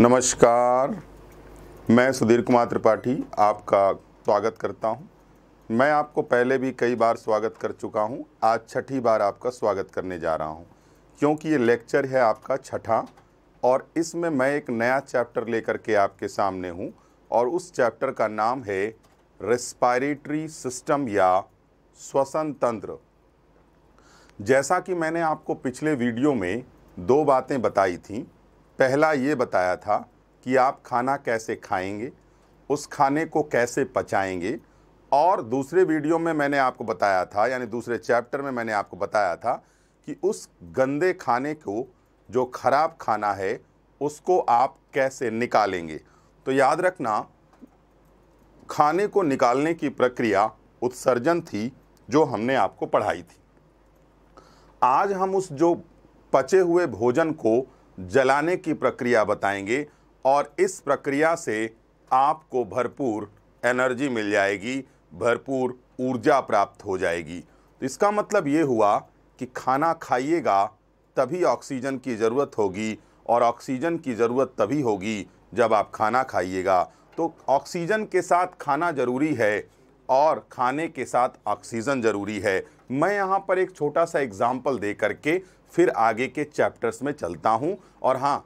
नमस्कार मैं सुधीर कुमार त्रिपाठी आपका स्वागत करता हूं। मैं आपको पहले भी कई बार स्वागत कर चुका हूं। आज छठी बार आपका स्वागत करने जा रहा हूं, क्योंकि ये लेक्चर है आपका छठा और इसमें मैं एक नया चैप्टर लेकर के आपके सामने हूं और उस चैप्टर का नाम है रेस्पायरेटरी सिस्टम या श्वसन तंत्र जैसा कि मैंने आपको पिछले वीडियो में दो बातें बताई थी पहला ये बताया था कि आप खाना कैसे खाएंगे उस खाने को कैसे पचाएंगे और दूसरे वीडियो में मैंने आपको बताया था यानी दूसरे चैप्टर में मैंने आपको बताया था कि उस गंदे खाने को जो ख़राब खाना है उसको आप कैसे निकालेंगे तो याद रखना खाने को निकालने की प्रक्रिया उत्सर्जन थी जो हमने आपको पढ़ाई थी आज हम उस जो पचे हुए भोजन को जलाने की प्रक्रिया बताएंगे और इस प्रक्रिया से आपको भरपूर एनर्जी मिल जाएगी भरपूर ऊर्जा प्राप्त हो जाएगी तो इसका मतलब ये हुआ कि खाना खाइएगा तभी ऑक्सीजन की ज़रूरत होगी और ऑक्सीजन की ज़रूरत तभी होगी जब आप खाना खाइएगा तो ऑक्सीजन के साथ खाना ज़रूरी है और खाने के साथ ऑक्सीजन ज़रूरी है मैं यहाँ पर एक छोटा सा एग्ज़ाम्पल दे करके फिर आगे के चैप्टर्स में चलता हूँ और हाँ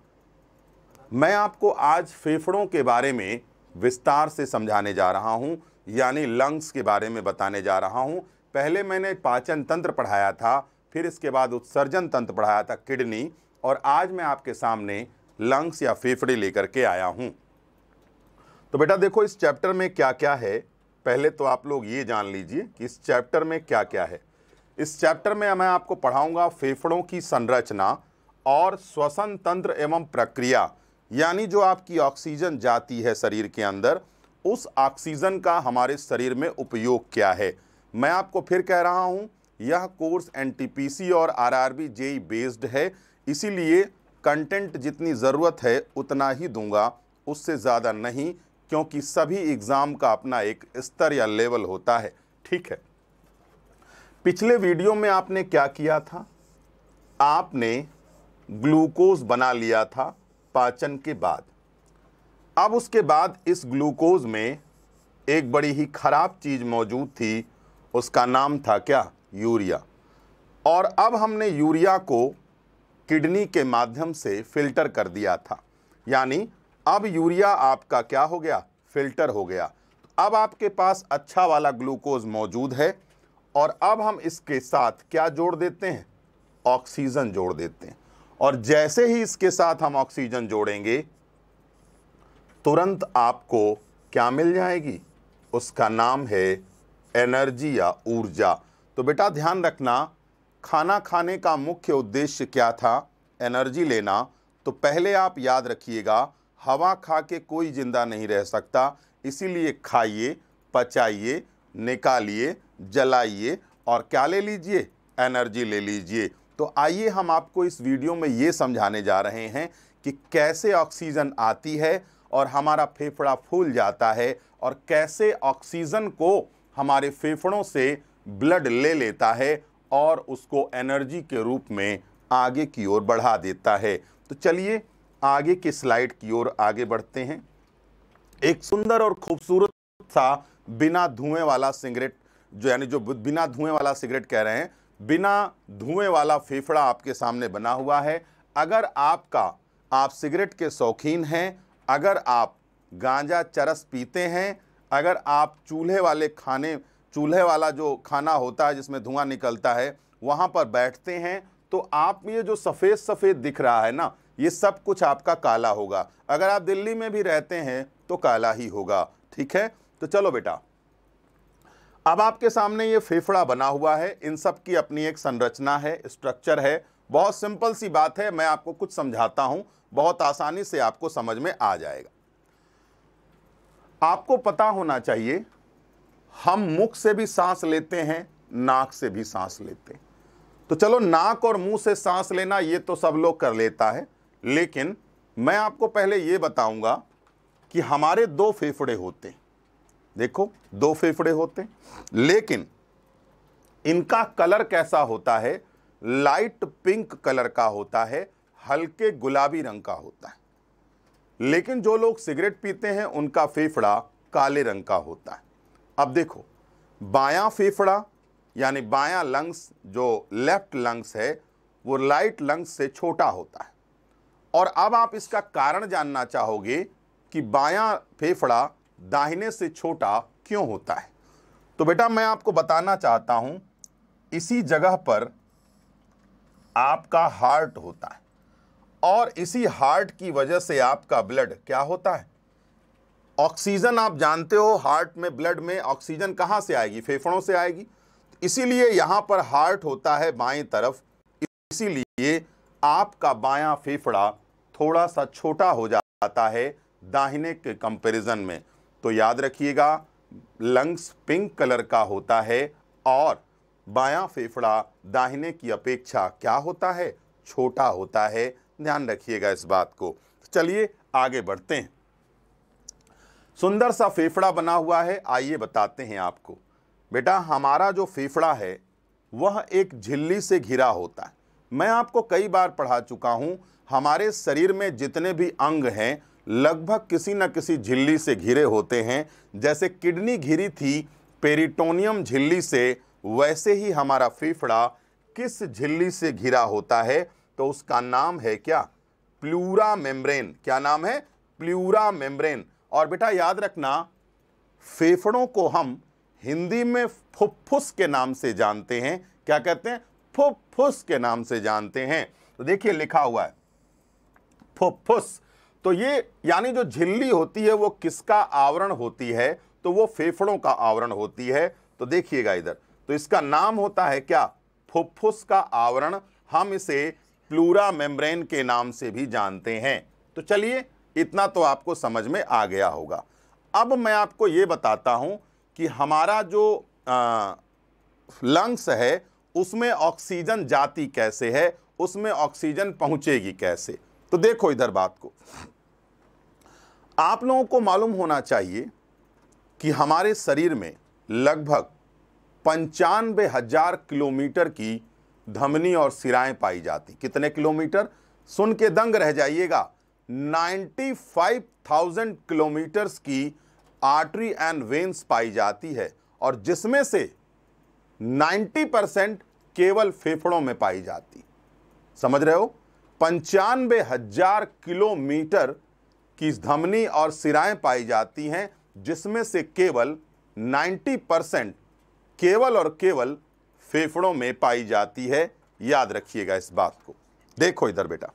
मैं आपको आज फेफड़ों के बारे में विस्तार से समझाने जा रहा हूँ यानी लंग्स के बारे में बताने जा रहा हूँ पहले मैंने पाचन तंत्र पढ़ाया था फिर इसके बाद उत्सर्जन तंत्र पढ़ाया था किडनी और आज मैं आपके सामने लंग्स या फेफड़े लेकर के आया हूँ तो बेटा देखो इस चैप्टर में क्या क्या है पहले तो आप लोग ये जान लीजिए कि इस चैप्टर में क्या क्या है इस चैप्टर में मैं आपको पढ़ाऊंगा फेफड़ों की संरचना और श्वसन तंत्र एवं प्रक्रिया यानी जो आपकी ऑक्सीजन जाती है शरीर के अंदर उस ऑक्सीजन का हमारे शरीर में उपयोग क्या है मैं आपको फिर कह रहा हूँ यह कोर्स एन और आर आर बेस्ड है इसीलिए कंटेंट जितनी ज़रूरत है उतना ही दूंगा उससे ज़्यादा नहीं क्योंकि सभी एग्ज़ाम का अपना एक स्तर या लेवल होता है ठीक है पिछले वीडियो में आपने क्या किया था आपने ग्लूकोज बना लिया था पाचन के बाद अब उसके बाद इस ग्लूकोज में एक बड़ी ही ख़राब चीज़ मौजूद थी उसका नाम था क्या यूरिया और अब हमने यूरिया को किडनी के माध्यम से फ़िल्टर कर दिया था यानी अब यूरिया आपका क्या हो गया फ़िल्टर हो गया अब आपके पास अच्छा वाला ग्लूकोज मौजूद है और अब हम इसके साथ क्या जोड़ देते हैं ऑक्सीजन जोड़ देते हैं और जैसे ही इसके साथ हम ऑक्सीजन जोड़ेंगे तुरंत आपको क्या मिल जाएगी उसका नाम है एनर्जी या ऊर्जा तो बेटा ध्यान रखना खाना खाने का मुख्य उद्देश्य क्या था एनर्जी लेना तो पहले आप याद रखिएगा हवा खा के कोई ज़िंदा नहीं रह सकता इसीलिए खाइए पचाइए निकालिए जलाइए और क्या ले लीजिए एनर्जी ले लीजिए तो आइए हम आपको इस वीडियो में ये समझाने जा रहे हैं कि कैसे ऑक्सीजन आती है और हमारा फेफड़ा फूल जाता है और कैसे ऑक्सीजन को हमारे फेफड़ों से ब्लड ले लेता है और उसको एनर्जी के रूप में आगे की ओर बढ़ा देता है तो चलिए आगे की स्लाइड की ओर आगे बढ़ते हैं एक सुंदर और खूबसूरत सा बिना धुएं वाला सिगरेट जो यानी जो बिना धुएं वाला सिगरेट कह रहे हैं बिना धुएं वाला फेफड़ा आपके सामने बना हुआ है अगर आपका आप सिगरेट के शौकीन हैं अगर आप गांजा चरस पीते हैं अगर आप चूल्हे वाले खाने चूल्हे वाला जो खाना होता है जिसमें धुआं निकलता है वहाँ पर बैठते हैं तो आप ये जो सफ़ेद सफ़ेद दिख रहा है ना ये सब कुछ आपका काला होगा अगर आप दिल्ली में भी रहते हैं तो काला ही होगा ठीक है तो चलो बेटा अब आपके सामने ये फेफड़ा बना हुआ है इन सब की अपनी एक संरचना है स्ट्रक्चर है बहुत सिंपल सी बात है मैं आपको कुछ समझाता हूँ बहुत आसानी से आपको समझ में आ जाएगा आपको पता होना चाहिए हम मुख से भी सांस लेते हैं नाक से भी सांस लेते हैं तो चलो नाक और मुंह से सांस लेना ये तो सब लोग कर लेता है लेकिन मैं आपको पहले ये बताऊंगा कि हमारे दो फेफड़े होते हैं देखो दो फेफड़े होते लेकिन इनका कलर कैसा होता है लाइट पिंक कलर का होता है हल्के गुलाबी रंग का होता है लेकिन जो लोग सिगरेट पीते हैं उनका फेफड़ा काले रंग का होता है अब देखो बायां फेफड़ा यानी बायां लंग्स जो लेफ्ट लंग्स है वो लाइट लंग्स से छोटा होता है और अब आप इसका कारण जानना चाहोगे कि बायां फेफड़ा दाहिने से छोटा क्यों होता है तो बेटा मैं आपको बताना चाहता हूं इसी जगह पर आपका हार्ट होता है और इसी हार्ट की वजह से आपका ब्लड क्या होता है ऑक्सीजन आप जानते हो हार्ट में ब्लड में ऑक्सीजन कहाँ से आएगी फेफड़ों से आएगी इसीलिए यहां पर हार्ट होता है बाएं तरफ इसीलिए आपका बायां फेफड़ा थोड़ा सा छोटा हो जाता है दाहिने के कंपैरिजन में तो याद रखिएगा लंग्स पिंक कलर का होता है और बायां फेफड़ा दाहिने की अपेक्षा क्या होता है छोटा होता है ध्यान रखिएगा इस बात को चलिए आगे बढ़ते हैं सुंदर सा फेफड़ा बना हुआ है आइए बताते हैं आपको बेटा हमारा जो फेफड़ा है वह एक झिल्ली से घिरा होता है मैं आपको कई बार पढ़ा चुका हूँ हमारे शरीर में जितने भी अंग हैं लगभग किसी न किसी झिल्ली से घिरे होते हैं जैसे किडनी घिरी थी पेरिटोनियम झिल्ली से वैसे ही हमारा फेफड़ा किस झिल्ली से घिरा होता है तो उसका नाम है क्या प्लूरा मेम्ब्रेन क्या नाम है प्लूरा मेम्ब्रेन और बेटा याद रखना फेफड़ों को हम हिंदी में फुफ्फुस के नाम से जानते हैं क्या कहते हैं फुफ्फुस के नाम से जानते हैं तो देखिए लिखा हुआ है फुफ्फुस तो ये यानी जो झिल्ली होती है वो किसका आवरण होती है तो वो फेफड़ों का आवरण होती है तो देखिएगा इधर तो इसका नाम होता है क्या फुफ्फुस का आवरण हम इसे प्लूरा मेम्ब्रेन के नाम से भी जानते हैं तो चलिए इतना तो आपको समझ में आ गया होगा अब मैं आपको ये बताता हूँ कि हमारा जो आ, लंग्स है उसमें ऑक्सीजन जाती कैसे है उसमें ऑक्सीजन पहुँचेगी कैसे तो देखो इधर बात को आप लोगों को मालूम होना चाहिए कि हमारे शरीर में लगभग पंचानबे हजार किलोमीटर की धमनी और सिराएं पाई जाती कितने किलोमीटर सुन के दंग रह जाइएगा 95,000 किलोमीटर्स की आर्टरी एंड वेंस पाई जाती है और जिसमें से 90 परसेंट केवल फेफड़ों में पाई जाती समझ रहे हो पंचानवे हजार किलोमीटर की धमनी और सिराएं पाई जाती हैं जिसमें से केवल 90 परसेंट केवल और केवल फेफड़ों में पाई जाती है याद रखिएगा इस बात को देखो इधर बेटा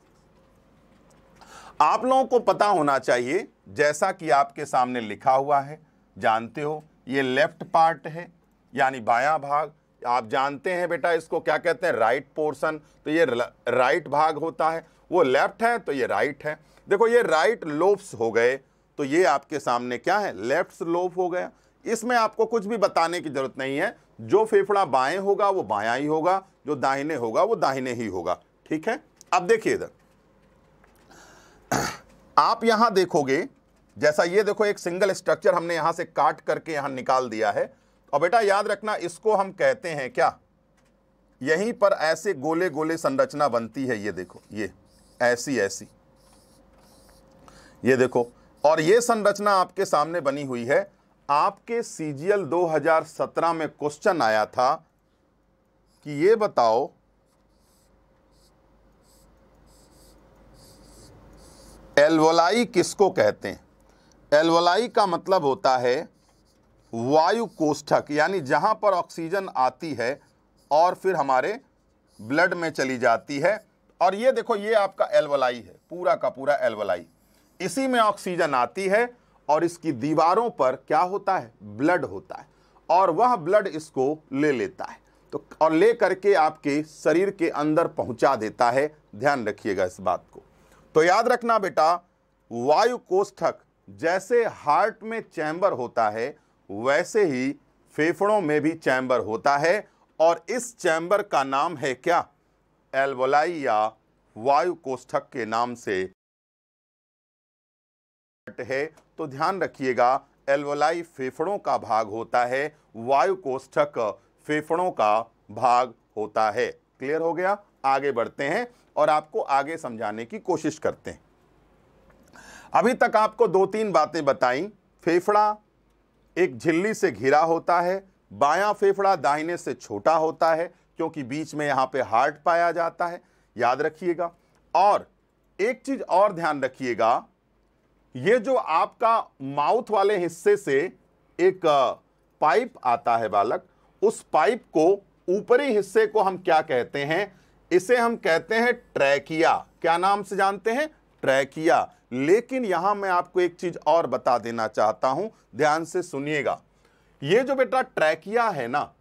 आप लोगों को पता होना चाहिए जैसा कि आपके सामने लिखा हुआ है जानते हो ये लेफ्ट पार्ट है यानी बायां भाग आप जानते हैं बेटा इसको क्या कहते हैं राइट पोर्शन तो ये राइट भाग होता है वो लेफ्ट है तो ये राइट है देखो ये राइट लोब्स हो गए तो ये आपके सामने क्या है लेफ्ट लोब हो गया इसमें आपको कुछ भी बताने की ज़रूरत नहीं है जो फेफड़ा बाएं होगा वो बाया ही होगा जो दाहिने होगा वो दाहिने ही होगा ठीक है अब देखिए इधर आप यहां देखोगे जैसा ये देखो एक सिंगल स्ट्रक्चर हमने यहां से काट करके यहां निकाल दिया है और बेटा याद रखना इसको हम कहते हैं क्या यहीं पर ऐसे गोले गोले संरचना बनती है ये देखो ये ऐसी ऐसी ये देखो और ये संरचना आपके सामने बनी हुई है आपके सीजीएल 2017 में क्वेश्चन आया था कि ये बताओ एलवलाई किसको कहते हैं एलवलाई का मतलब होता है वायु कोष्ठक यानी जहाँ पर ऑक्सीजन आती है और फिर हमारे ब्लड में चली जाती है और ये देखो ये आपका एल्वलाई है पूरा का पूरा एल्वलाई इसी में ऑक्सीजन आती है और इसकी दीवारों पर क्या होता है ब्लड होता है और वह ब्लड इसको ले लेता है तो और ले करके आपके शरीर के अंदर पहुंचा देता है ध्यान रखिएगा इस बात को तो याद रखना बेटा वायु कोष्ठक जैसे हार्ट में चैम्बर होता है वैसे ही फेफड़ों में भी चैम्बर होता है और इस चैम्बर का नाम है क्या एल्वोलाई या वायु कोष्ठक के नाम से है तो ध्यान रखिएगा एल्वोलाई फेफड़ों का भाग होता है वायु कोष्ठक फेफड़ों का भाग होता है क्लियर हो गया आगे बढ़ते हैं और आपको आगे समझाने की कोशिश करते हैं अभी तक आपको दो तीन बातें बताई फेफड़ा एक झिल्ली से घिरा होता है बायां फेफड़ा दाहिने से छोटा होता है क्योंकि बीच में यहाँ पे हार्ट पाया जाता है याद रखिएगा और एक चीज़ और ध्यान रखिएगा ये जो आपका माउथ वाले हिस्से से एक पाइप आता है बालक उस पाइप को ऊपरी हिस्से को हम क्या कहते हैं इसे हम कहते हैं ट्रैकिया क्या नाम से जानते हैं ट्रैक किया लेकिन यहां मैं आपको एक चीज़ और बता देना चाहता हूं ध्यान से सुनिएगा ये जो बेटा ट्रैकिया है ना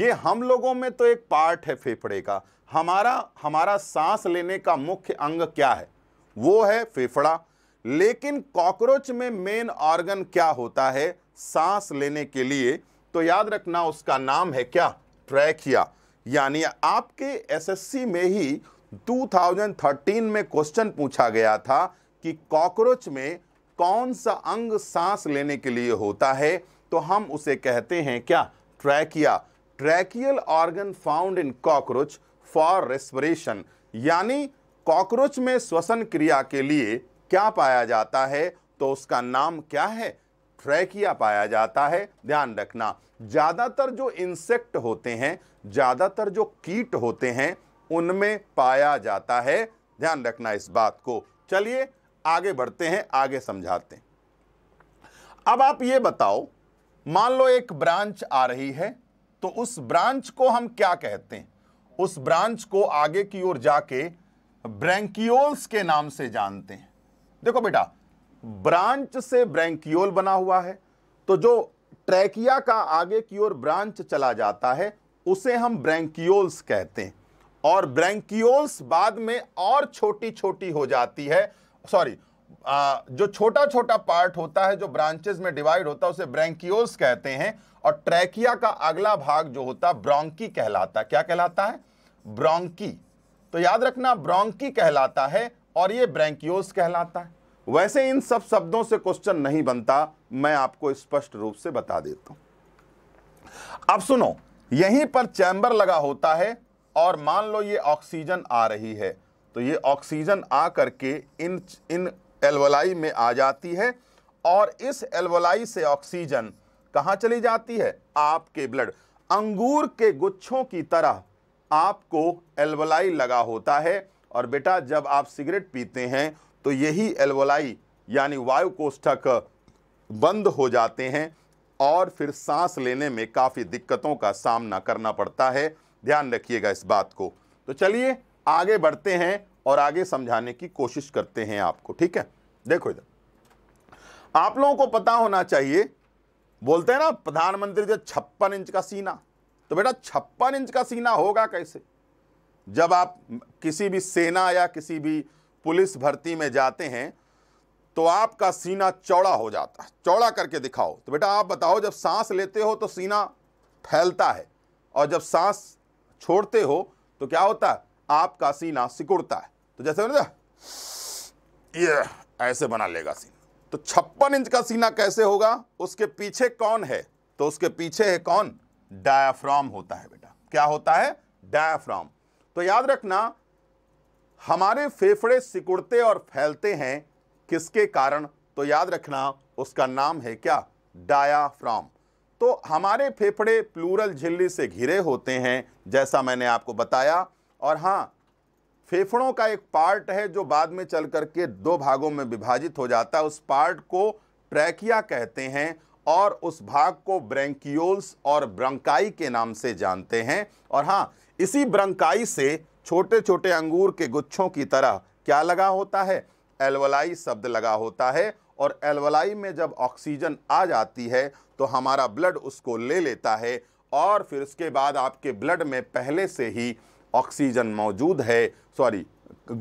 ये हम लोगों में तो एक पार्ट है फेफड़े का हमारा हमारा सांस लेने का मुख्य अंग क्या है वो है फेफड़ा लेकिन कॉकरोच में मेन ऑर्गन क्या होता है सांस लेने के लिए तो याद रखना उसका नाम है क्या ट्रैकिया यानी आपके एसएससी में ही 2013 में क्वेश्चन पूछा गया था कि कॉकरोच में कौन सा अंग सांस लेने के लिए होता है तो हम उसे कहते हैं क्या trachea tracheal organ found in cockroach for respiration यानी कॉकरोच में श्वसन क्रिया के लिए क्या पाया जाता है तो उसका नाम क्या है ट्रैकिया पाया जाता है ध्यान रखना ज़्यादातर जो इंसेक्ट होते हैं ज़्यादातर जो कीट होते हैं उनमें पाया जाता है ध्यान रखना इस बात को चलिए आगे बढ़ते हैं आगे समझाते हैं अब आप ये बताओ मान लो एक ब्रांच आ रही है तो उस ब्रांच को हम क्या कहते हैं उस ब्रांच को आगे की ओर जाके ब्रैंकियोल्स के नाम से जानते हैं देखो बेटा ब्रांच से ब्रैंकियोल बना हुआ है तो जो ट्रैकिया का आगे की ओर ब्रांच चला जाता है उसे हम ब्रैंकियोल्स कहते हैं और ब्रैंकियोल्स बाद में और छोटी छोटी हो जाती है सॉरी जो छोटा छोटा पार्ट होता है जो ब्रांचेस में डिवाइड होता है उसे ब्रैंकियोल्स कहते हैं और ट्रैकिया का अगला भाग जो होता है ब्रोंकी कहलाता है क्या कहलाता है ब्रोंकी तो याद रखना ब्रोंकी कहलाता है और ये ब्रैंकियोल्स कहलाता है वैसे इन सब शब्दों से क्वेश्चन नहीं बनता मैं आपको स्पष्ट रूप से बता देता हूं अब सुनो यहीं पर चैंबर लगा होता है और मान लो ये ऑक्सीजन आ रही है तो ये ऑक्सीजन आ करके इन इन एल्वलाई में आ जाती है और इस एल्वलाई से ऑक्सीजन कहाँ चली जाती है आपके ब्लड अंगूर के गुच्छों की तरह आपको एल्वलाई लगा होता है और बेटा जब आप सिगरेट पीते हैं तो यही एल्वलाई यानी वायु कोष्ठक बंद हो जाते हैं और फिर सांस लेने में काफ़ी दिक्कतों का सामना करना पड़ता है ध्यान रखिएगा इस बात को तो चलिए आगे बढ़ते हैं और आगे समझाने की कोशिश करते हैं आपको ठीक है देखो इधर आप लोगों को पता होना चाहिए बोलते हैं ना प्रधानमंत्री जो छप्पन इंच का सीना तो बेटा छप्पन इंच का सीना होगा कैसे जब आप किसी भी सेना या किसी भी पुलिस भर्ती में जाते हैं तो आपका सीना चौड़ा हो जाता है चौड़ा करके दिखाओ तो बेटा आप बताओ जब सांस लेते हो तो सीना फैलता है और जब सांस छोड़ते हो तो क्या होता है आपका सीना सिकुड़ता है तो जैसे ना ये ऐसे बना लेगा सीना तो छप्पन इंच का सीना कैसे होगा उसके पीछे कौन है तो उसके पीछे है कौन डायाफ्राम होता है बेटा क्या होता है डायाफ्राम तो याद रखना हमारे फेफड़े सिकुड़ते और फैलते हैं किसके कारण तो याद रखना उसका नाम है क्या डायाफ्राम तो हमारे फेफड़े प्लूरल झिल्ली से घिरे होते हैं जैसा मैंने आपको बताया और हाँ फेफड़ों का एक पार्ट है जो बाद में चल कर के दो भागों में विभाजित हो जाता है उस पार्ट को ट्रैकिया कहते हैं और उस भाग को ब्रेंकियोल्स और ब्रंकाई के नाम से जानते हैं और हाँ इसी ब्रंकाई से छोटे छोटे अंगूर के गुच्छों की तरह क्या लगा होता है एलवलाई शब्द लगा होता है और एलवलाई में जब ऑक्सीजन आ जाती है तो हमारा ब्लड उसको ले लेता है और फिर उसके बाद आपके ब्लड में पहले से ही ऑक्सीजन मौजूद है सॉरी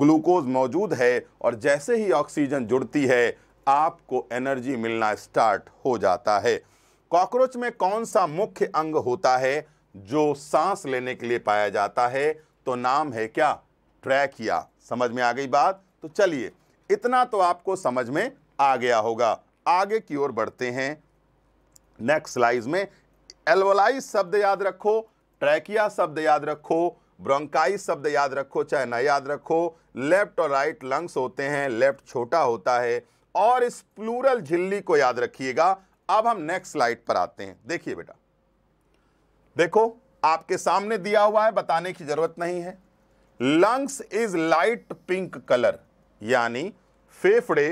ग्लूकोज मौजूद है और जैसे ही ऑक्सीजन जुड़ती है आपको एनर्जी मिलना स्टार्ट हो जाता है कॉकरोच में कौन सा मुख्य अंग होता है जो सांस लेने के लिए पाया जाता है तो नाम है क्या ट्रैकिया समझ में आ गई बात तो चलिए इतना तो आपको समझ में आ गया होगा आगे की ओर बढ़ते हैं नेक्स्ट स्लाइड में एल्वोलाइज शब्द याद रखो ट्रैकिया शब्द याद रखो ब्रोंकाइस शब्द याद रखो चाहे न याद रखो लेफ्ट और राइट लंग्स होते हैं लेफ्ट छोटा होता है और इस प्लूरल झिल्ली को याद रखिएगा अब हम नेक्स्ट स्लाइड पर आते हैं देखिए बेटा देखो आपके सामने दिया हुआ है बताने की जरूरत नहीं है lungs is light pink colour यानी फेफड़े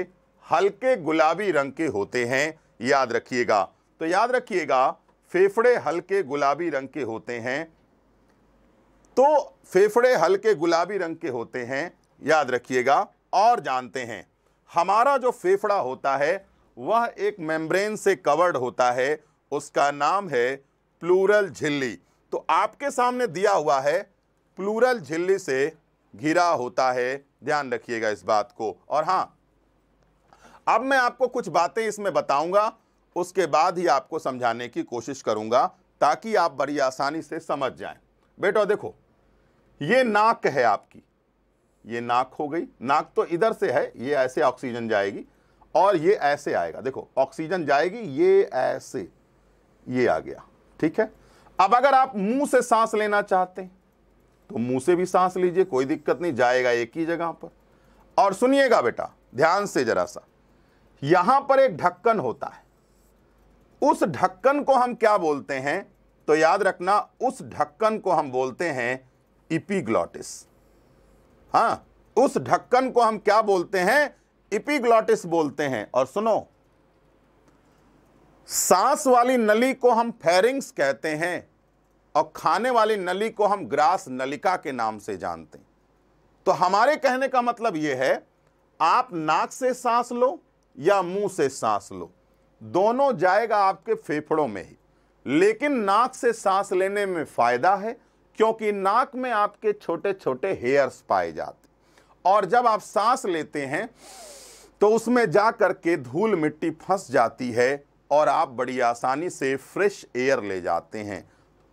हल्के गुलाबी रंग के होते हैं याद रखिएगा तो याद रखिएगा फेफड़े हल्के गुलाबी रंग के होते हैं तो फेफड़े हल्के गुलाबी रंग के होते हैं याद रखिएगा और जानते हैं हमारा जो फेफड़ा होता है वह एक मेम्ब्रेन से कवर्ड होता है उसका नाम है प्लूरल झिल्ली तो आपके सामने दिया हुआ है प्लूरल झिल्ली से घिरा होता है ध्यान रखिएगा इस बात को और हाँ अब मैं आपको कुछ बातें इसमें बताऊंगा उसके बाद ही आपको समझाने की कोशिश करूंगा ताकि आप बड़ी आसानी से समझ जाएं बेटा देखो ये नाक है आपकी ये नाक हो गई नाक तो इधर से है ये ऐसे ऑक्सीजन जाएगी और ये ऐसे आएगा देखो ऑक्सीजन जाएगी ये ऐसे ये आ गया ठीक है अब अगर आप मुंह से सांस लेना चाहते हैं तो मुंह से भी सांस लीजिए कोई दिक्कत नहीं जाएगा एक ही जगह पर और सुनिएगा बेटा ध्यान से जरा सा यहां पर एक ढक्कन होता है उस ढक्कन को हम क्या बोलते हैं तो याद रखना उस ढक्कन को हम बोलते हैं इपीग्लॉटिस हाँ उस ढक्कन को हम क्या बोलते हैं इपीग्लॉटिस बोलते हैं और सुनो सांस वाली नली को हम फेरिंग्स कहते हैं और खाने वाली नली को हम ग्रास नलिका के नाम से जानते हैं तो हमारे कहने का मतलब यह है आप नाक से सांस लो या मुंह से सांस लो दोनों जाएगा आपके फेफड़ों में ही लेकिन नाक से सांस लेने में फ़ायदा है क्योंकि नाक में आपके छोटे छोटे हेयर्स पाए जाते और जब आप सांस लेते हैं तो उसमें जा करके के धूल मिट्टी फंस जाती है और आप बड़ी आसानी से फ्रेश एयर ले जाते हैं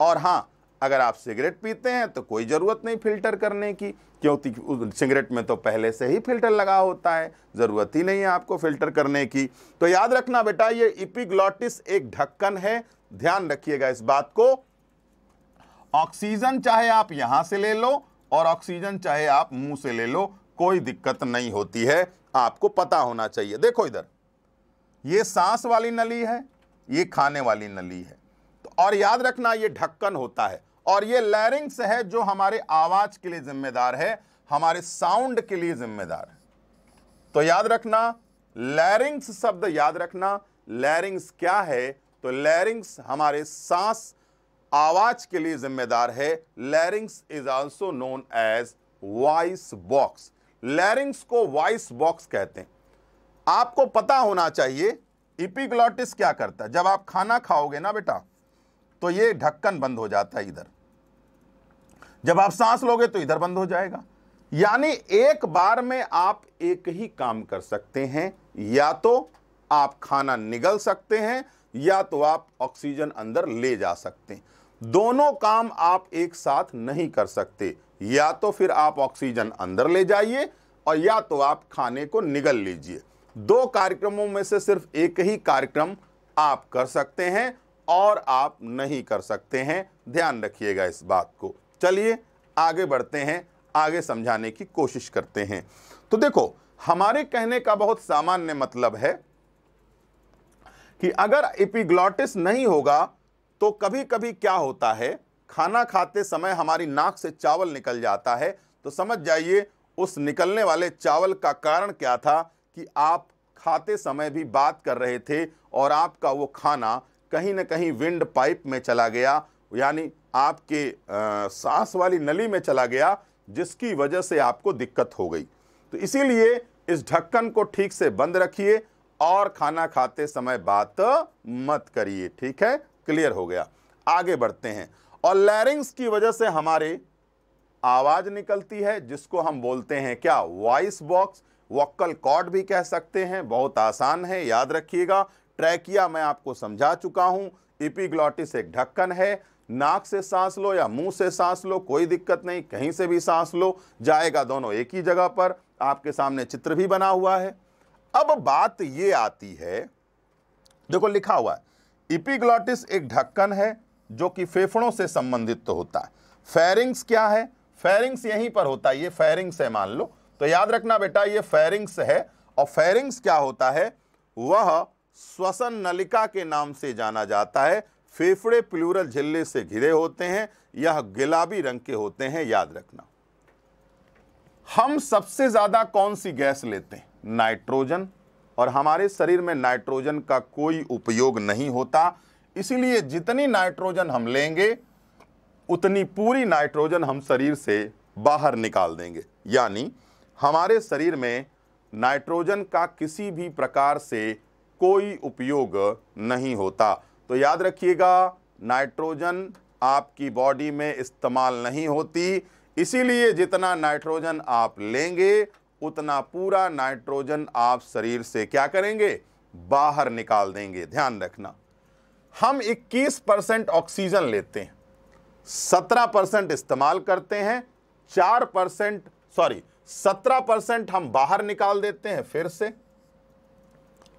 और हाँ अगर आप सिगरेट पीते हैं तो कोई ज़रूरत नहीं फिल्टर करने की क्योंकि सिगरेट में तो पहले से ही फिल्टर लगा होता है ज़रूरत ही नहीं है आपको फिल्टर करने की तो याद रखना बेटा ये इपिग्लॉटिस एक ढक्कन है ध्यान रखिएगा इस बात को ऑक्सीजन चाहे आप यहाँ से ले लो और ऑक्सीजन चाहे आप मुंह से ले लो कोई दिक्कत नहीं होती है आपको पता होना चाहिए देखो इधर ये सांस वाली नली है ये खाने वाली नली है तो और याद रखना ये ढक्कन होता है और ये लैरिंग्स है जो हमारे आवाज के लिए जिम्मेदार है हमारे साउंड के लिए जिम्मेदार है तो याद रखना लैरिंग्स शब्द याद रखना लैरिंग्स क्या है तो लैरिंग्स हमारे सांस आवाज के लिए जिम्मेदार है larynx is also known as voice box larynx को वॉइस बॉक्स कहते हैं आपको पता होना चाहिए इपिग्लॉटिस क्या करता है जब आप खाना खाओगे ना बेटा तो ये ढक्कन बंद हो जाता है इधर जब आप सांस लोगे तो इधर बंद हो जाएगा यानी एक बार में आप एक ही काम कर सकते हैं या तो आप खाना निगल सकते हैं या तो आप ऑक्सीजन अंदर ले जा सकते हैं दोनों काम आप एक साथ नहीं कर सकते या तो फिर आप ऑक्सीजन अंदर ले जाइए और या तो आप खाने को निगल लीजिए दो कार्यक्रमों में से सिर्फ एक ही कार्यक्रम आप कर सकते हैं और आप नहीं कर सकते हैं ध्यान रखिएगा इस बात को चलिए आगे बढ़ते हैं आगे समझाने की कोशिश करते हैं तो देखो हमारे कहने का बहुत सामान्य मतलब है कि अगर इपिग्लॉटिस नहीं होगा तो कभी कभी क्या होता है खाना खाते समय हमारी नाक से चावल निकल जाता है तो समझ जाइए उस निकलने वाले चावल का कारण क्या था कि आप खाते समय भी बात कर रहे थे और आपका वो खाना कहीं ना कहीं विंड पाइप में चला गया यानी आपके आ, सांस वाली नली में चला गया जिसकी वजह से आपको दिक्कत हो गई तो इसीलिए इस ढक्कन को ठीक से बंद रखिए और खाना खाते समय बात मत करिए ठीक है क्लियर हो गया आगे बढ़ते हैं और लैरिंग्स की वजह से हमारे आवाज़ निकलती है जिसको हम बोलते हैं क्या वॉइस बॉक्स वक्कल कॉर्ड भी कह सकते हैं बहुत आसान है याद रखिएगा ट्रैकिया मैं आपको समझा चुका हूँ इपीग्लॉटिस एक ढक्कन है नाक से सांस लो या मुंह से सांस लो कोई दिक्कत नहीं कहीं से भी सांस लो जाएगा दोनों एक ही जगह पर आपके सामने चित्र भी बना हुआ है अब बात ये आती है देखो लिखा हुआ है इपिग्लॉटिस एक ढक्कन है जो कि फेफड़ों से संबंधित तो होता है फेरिंग्स क्या है फेरिंग्स यहीं पर होता है ये फेरिंग्स है मान लो तो याद रखना बेटा ये फेरिंग्स है और फेरिंग्स क्या होता है वह श्वसन नलिका के नाम से जाना जाता है फेफड़े प्लूरल झिल्ले से घिरे होते हैं यह गुलाबी रंग के होते हैं याद रखना हम सबसे ज़्यादा कौन सी गैस लेते हैं नाइट्रोजन और हमारे शरीर में नाइट्रोजन का कोई उपयोग नहीं होता इसीलिए जितनी नाइट्रोजन हम लेंगे उतनी पूरी नाइट्रोजन हम शरीर से बाहर निकाल देंगे यानी हमारे शरीर में नाइट्रोजन का किसी भी प्रकार से कोई उपयोग नहीं होता तो याद रखिएगा नाइट्रोजन आपकी बॉडी में इस्तेमाल नहीं होती इसीलिए जितना नाइट्रोजन आप लेंगे उतना पूरा नाइट्रोजन आप शरीर से क्या करेंगे बाहर निकाल देंगे ध्यान रखना हम 21 परसेंट ऑक्सीजन लेते हैं 17 परसेंट इस्तेमाल करते हैं 4 परसेंट सॉरी 17 परसेंट हम बाहर निकाल देते हैं फिर से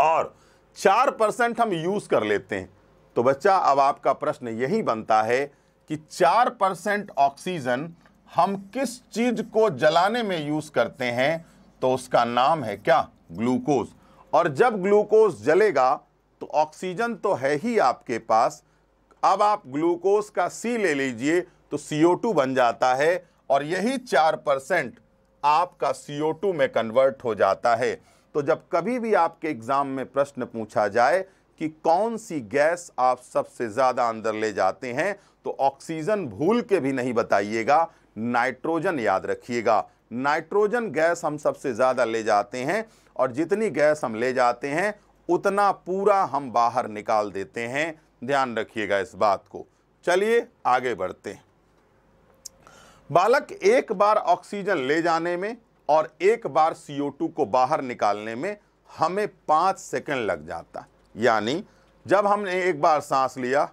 और 4 परसेंट हम यूज़ कर लेते हैं तो बच्चा अब आपका प्रश्न यही बनता है कि चार परसेंट ऑक्सीजन हम किस चीज को जलाने में यूज करते हैं तो उसका नाम है क्या ग्लूकोज और जब ग्लूकोज जलेगा तो ऑक्सीजन तो है ही आपके पास अब आप ग्लूकोज का सी ले लीजिए तो सीओ बन जाता है और यही चार परसेंट आपका सीओ में कन्वर्ट हो जाता है तो जब कभी भी आपके एग्ज़ाम में प्रश्न पूछा जाए कि कौन सी गैस आप सबसे ज़्यादा अंदर ले जाते हैं तो ऑक्सीजन भूल के भी नहीं बताइएगा नाइट्रोजन याद रखिएगा नाइट्रोजन गैस हम सबसे ज़्यादा ले जाते हैं और जितनी गैस हम ले जाते हैं उतना पूरा हम बाहर निकाल देते हैं ध्यान रखिएगा इस बात को चलिए आगे बढ़ते हैं बालक एक बार ऑक्सीजन ले जाने में और एक बार CO2 को बाहर निकालने में हमें पाँच सेकंड लग जाता है यानी जब हमने एक बार सांस लिया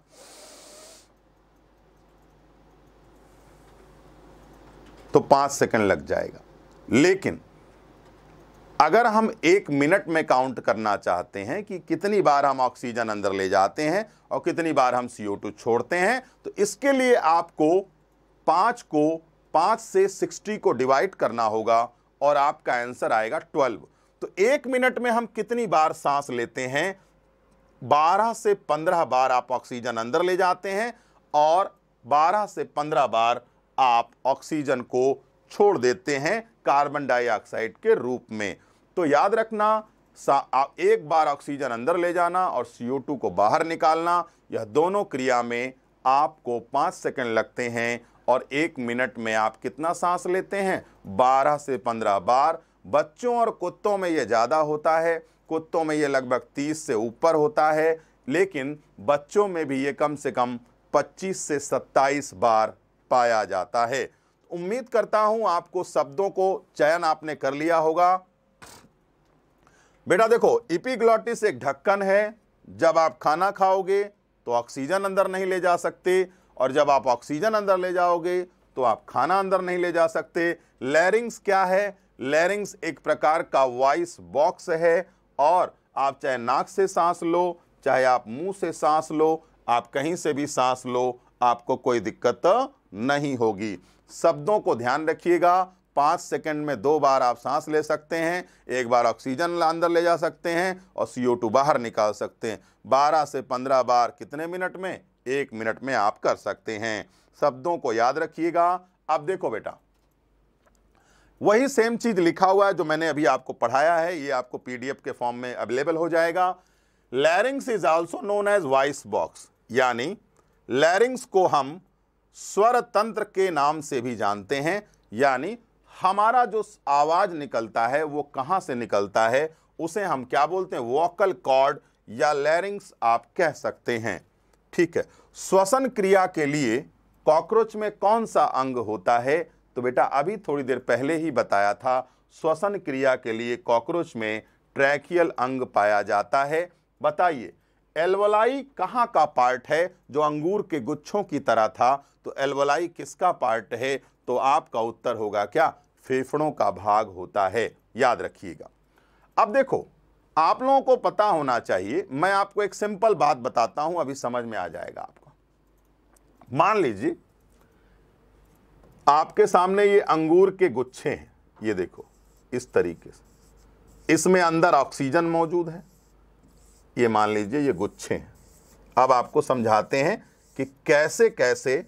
तो पांच सेकंड लग जाएगा लेकिन अगर हम एक मिनट में काउंट करना चाहते हैं कि कितनी बार हम ऑक्सीजन अंदर ले जाते हैं और कितनी बार हम CO2 छोड़ते हैं तो इसके लिए आपको पांच को पांच से सिक्सटी को डिवाइड करना होगा और आपका आंसर आएगा ट्वेल्व तो एक मिनट में हम कितनी बार सांस लेते हैं 12 से 15 बार आप ऑक्सीजन अंदर ले जाते हैं और 12 से 15 बार आप ऑक्सीजन को छोड़ देते हैं कार्बन डाइऑक्साइड के रूप में तो याद रखना आप एक बार ऑक्सीजन अंदर ले जाना और CO2 को बाहर निकालना यह दोनों क्रिया में आपको पाँच सेकंड लगते हैं और एक मिनट में आप कितना सांस लेते हैं 12 से 15 बार बच्चों और कुत्तों में यह ज़्यादा होता है कुत्तों में ये लगभग 30 से ऊपर होता है लेकिन बच्चों में भी ये कम से कम 25 से 27 बार पाया जाता है उम्मीद करता हूं आपको शब्दों को चयन आपने कर लिया होगा बेटा देखो इपिग्लॉटिस एक ढक्कन है जब आप खाना खाओगे तो ऑक्सीजन अंदर नहीं ले जा सकते और जब आप ऑक्सीजन अंदर ले जाओगे तो आप खाना अंदर नहीं ले जा सकते लैरिंग्स क्या है लैरिंग्स एक प्रकार का वॉइस बॉक्स है और आप चाहे नाक से सांस लो चाहे आप मुंह से सांस लो आप कहीं से भी सांस लो आपको कोई दिक्कत नहीं होगी शब्दों को ध्यान रखिएगा पाँच सेकंड में दो बार आप सांस ले सकते हैं एक बार ऑक्सीजन अंदर ले जा सकते हैं और सी बाहर निकाल सकते हैं बारह से पंद्रह बार कितने मिनट में एक मिनट में आप कर सकते हैं शब्दों को याद रखिएगा अब देखो बेटा वही सेम चीज़ लिखा हुआ है जो मैंने अभी आपको पढ़ाया है ये आपको पीडीएफ के फॉर्म में अवेलेबल हो जाएगा larynx is also known as voice box यानी लैरिंग्स को हम स्वर तंत्र के नाम से भी जानते हैं यानी हमारा जो आवाज़ निकलता है वो कहाँ से निकलता है उसे हम क्या बोलते हैं वोकल कॉर्ड या लैरिंग्स आप कह सकते हैं ठीक है श्वसन क्रिया के लिए कॉकरोच में कौन सा अंग होता है तो बेटा अभी थोड़ी देर पहले ही बताया था श्वसन क्रिया के लिए कॉकरोच में ट्रैकियल अंग पाया जाता है बताइए एल्वलाई कहाँ का पार्ट है जो अंगूर के गुच्छों की तरह था तो एल्वलाई किसका पार्ट है तो आपका उत्तर होगा क्या फेफड़ों का भाग होता है याद रखिएगा अब देखो आप लोगों को पता होना चाहिए मैं आपको एक सिंपल बात बताता हूं अभी समझ में आ जाएगा आपको मान लीजिए आपके सामने ये अंगूर के गुच्छे हैं ये देखो इस तरीके से इसमें अंदर ऑक्सीजन मौजूद है ये मान लीजिए ये गुच्छे हैं अब आपको समझाते हैं कि कैसे कैसे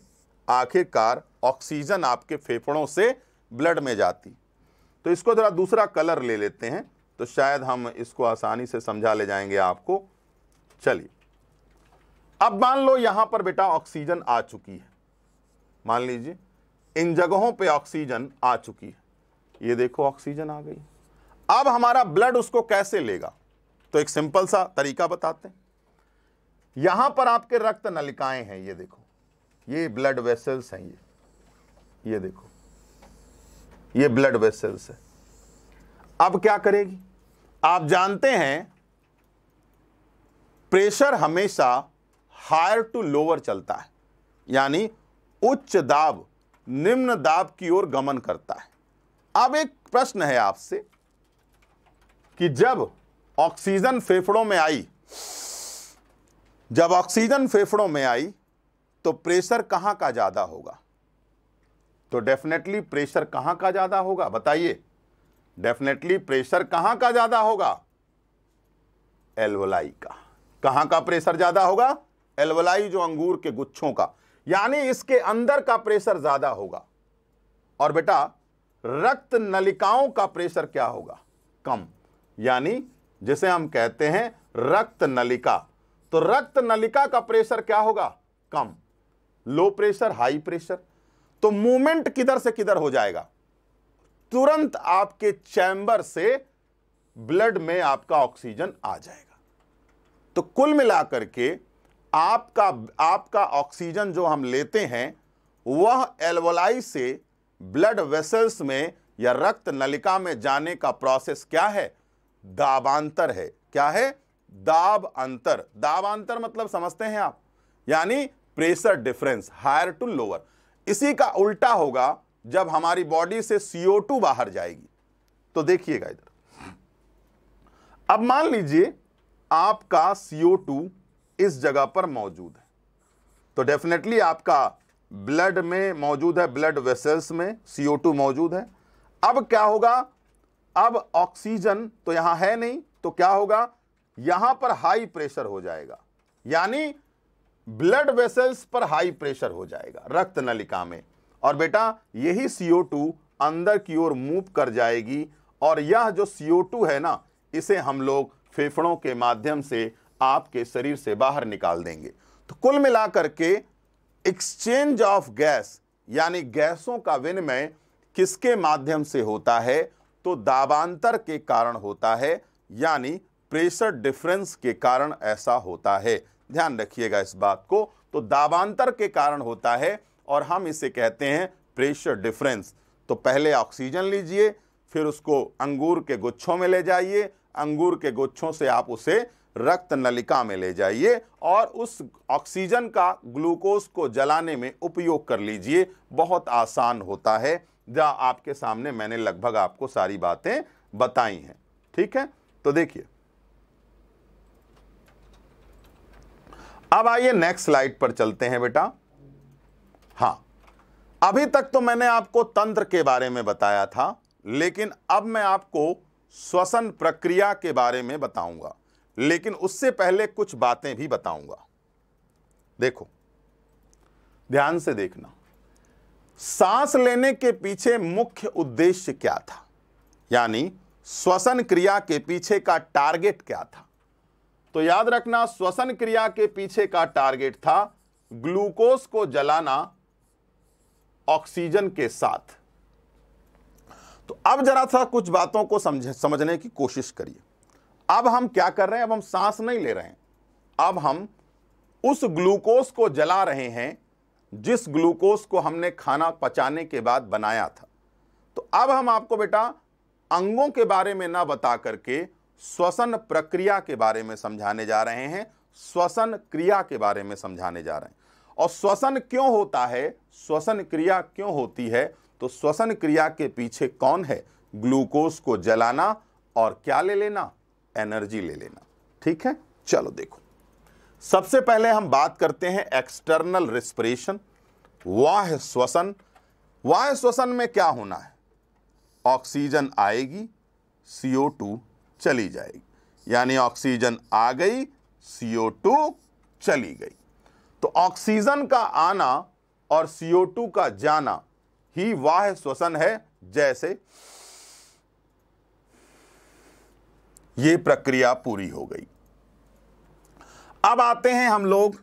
आखिरकार ऑक्सीजन आपके फेफड़ों से ब्लड में जाती तो इसको ज़रा दूसरा कलर ले लेते हैं तो शायद हम इसको आसानी से समझा ले जाएंगे आपको चलिए अब मान लो यहाँ पर बेटा ऑक्सीजन आ चुकी है मान लीजिए इन जगहों पे ऑक्सीजन आ चुकी है ये देखो ऑक्सीजन आ गई अब हमारा ब्लड उसको कैसे लेगा तो एक सिंपल सा तरीका बताते हैं यहां पर आपके रक्त नलिकाएं हैं ये देखो ये ब्लड वेसल्स हैं ये ये देखो ये ब्लड वेसल्स है अब क्या करेगी आप जानते हैं प्रेशर हमेशा हायर टू लोअर चलता है यानी उच्च दाब निम्न दाब की ओर गमन करता है अब एक प्रश्न है आपसे कि जब ऑक्सीजन फेफड़ों में आई जब ऑक्सीजन फेफड़ों में आई तो प्रेशर कहाँ का ज़्यादा होगा तो डेफिनेटली प्रेशर कहाँ का ज़्यादा होगा बताइए डेफिनेटली प्रेशर कहाँ का ज़्यादा होगा एलवलाई का कहाँ का प्रेशर ज़्यादा होगा एलवलाई जो अंगूर के गुच्छों का यानी इसके अंदर का प्रेशर ज्यादा होगा और बेटा रक्त नलिकाओं का प्रेशर क्या होगा कम यानी जिसे हम कहते हैं रक्त नलिका तो रक्त नलिका का प्रेशर क्या होगा कम लो प्रेशर हाई प्रेशर तो मूवमेंट किधर से किधर हो जाएगा तुरंत आपके चैम्बर से ब्लड में आपका ऑक्सीजन आ जाएगा तो कुल मिलाकर के आपका आपका ऑक्सीजन जो हम लेते हैं वह एल्वोलाई से ब्लड वेसल्स में या रक्त नलिका में जाने का प्रोसेस क्या है दाबांतर है क्या है दाब अंतर दाबांतर मतलब समझते हैं आप यानी pressure difference higher to lower इसी का उल्टा होगा जब हमारी बॉडी से CO2 बाहर जाएगी तो देखिएगा इधर अब मान लीजिए आपका CO2 इस जगह पर मौजूद है तो डेफिनेटली आपका ब्लड में मौजूद है ब्लड वेसल्स में CO2 मौजूद है अब क्या होगा अब ऑक्सीजन तो यहां है नहीं तो क्या होगा यहां पर हाई प्रेशर हो जाएगा यानी ब्लड वेसल्स पर हाई प्रेशर हो जाएगा रक्त नलिका में और बेटा यही CO2 अंदर की ओर मूव कर जाएगी और यह जो CO2 है ना इसे हम लोग फेफड़ों के माध्यम से आपके शरीर से बाहर निकाल देंगे तो कुल मिलाकर के एक्सचेंज ऑफ गैस यानी गैसों का विनिमय किसके माध्यम से होता है तो दाबांतर के कारण होता है यानी प्रेशर डिफरेंस के कारण ऐसा होता है ध्यान रखिएगा इस बात को तो दाबांतर के कारण होता है और हम इसे कहते हैं प्रेशर डिफरेंस तो पहले ऑक्सीजन लीजिए फिर उसको अंगूर के गुच्छों में ले जाइए अंगूर के गुच्छों से आप उसे रक्त नलिका में ले जाइए और उस ऑक्सीजन का ग्लूकोज को जलाने में उपयोग कर लीजिए बहुत आसान होता है जहाँ आपके सामने मैंने लगभग आपको सारी बातें बताई हैं ठीक है तो देखिए अब आइए नेक्स्ट स्लाइड पर चलते हैं बेटा हाँ अभी तक तो मैंने आपको तंत्र के बारे में बताया था लेकिन अब मैं आपको श्वसन प्रक्रिया के बारे में बताऊंगा लेकिन उससे पहले कुछ बातें भी बताऊंगा देखो ध्यान से देखना सांस लेने के पीछे मुख्य उद्देश्य क्या था यानी श्वसन क्रिया के पीछे का टारगेट क्या था तो याद रखना श्वसन क्रिया के पीछे का टारगेट था ग्लूकोज को जलाना ऑक्सीजन के साथ तो अब जरा सा कुछ बातों को समझ समझने की कोशिश करिए अब हम क्या कर रहे हैं अब हम सांस नहीं ले रहे हैं अब हम उस ग्लूकोज को जला रहे हैं जिस ग्लूकोज को हमने खाना पचाने के बाद बनाया था तो अब हम आपको बेटा अंगों के बारे में ना बता करके श्वसन प्रक्रिया के बारे में समझाने जा रहे हैं श्वसन क्रिया के बारे में समझाने जा रहे हैं और श्वसन क्यों होता है श्वसन क्रिया क्यों होती है तो श्वसन क्रिया के पीछे कौन है ग्लूकोज को जलाना और क्या ले लेना एनर्जी ले लेना ठीक है चलो देखो सबसे पहले हम बात करते हैं एक्सटर्नल रेस्पिरेशन वाह श्वसन वाह श्वसन में क्या होना है ऑक्सीजन आएगी CO2 चली जाएगी यानी ऑक्सीजन आ गई CO2 चली गई तो ऑक्सीजन का आना और CO2 का जाना ही वाह श्वसन है जैसे ये प्रक्रिया पूरी हो गई अब आते हैं हम लोग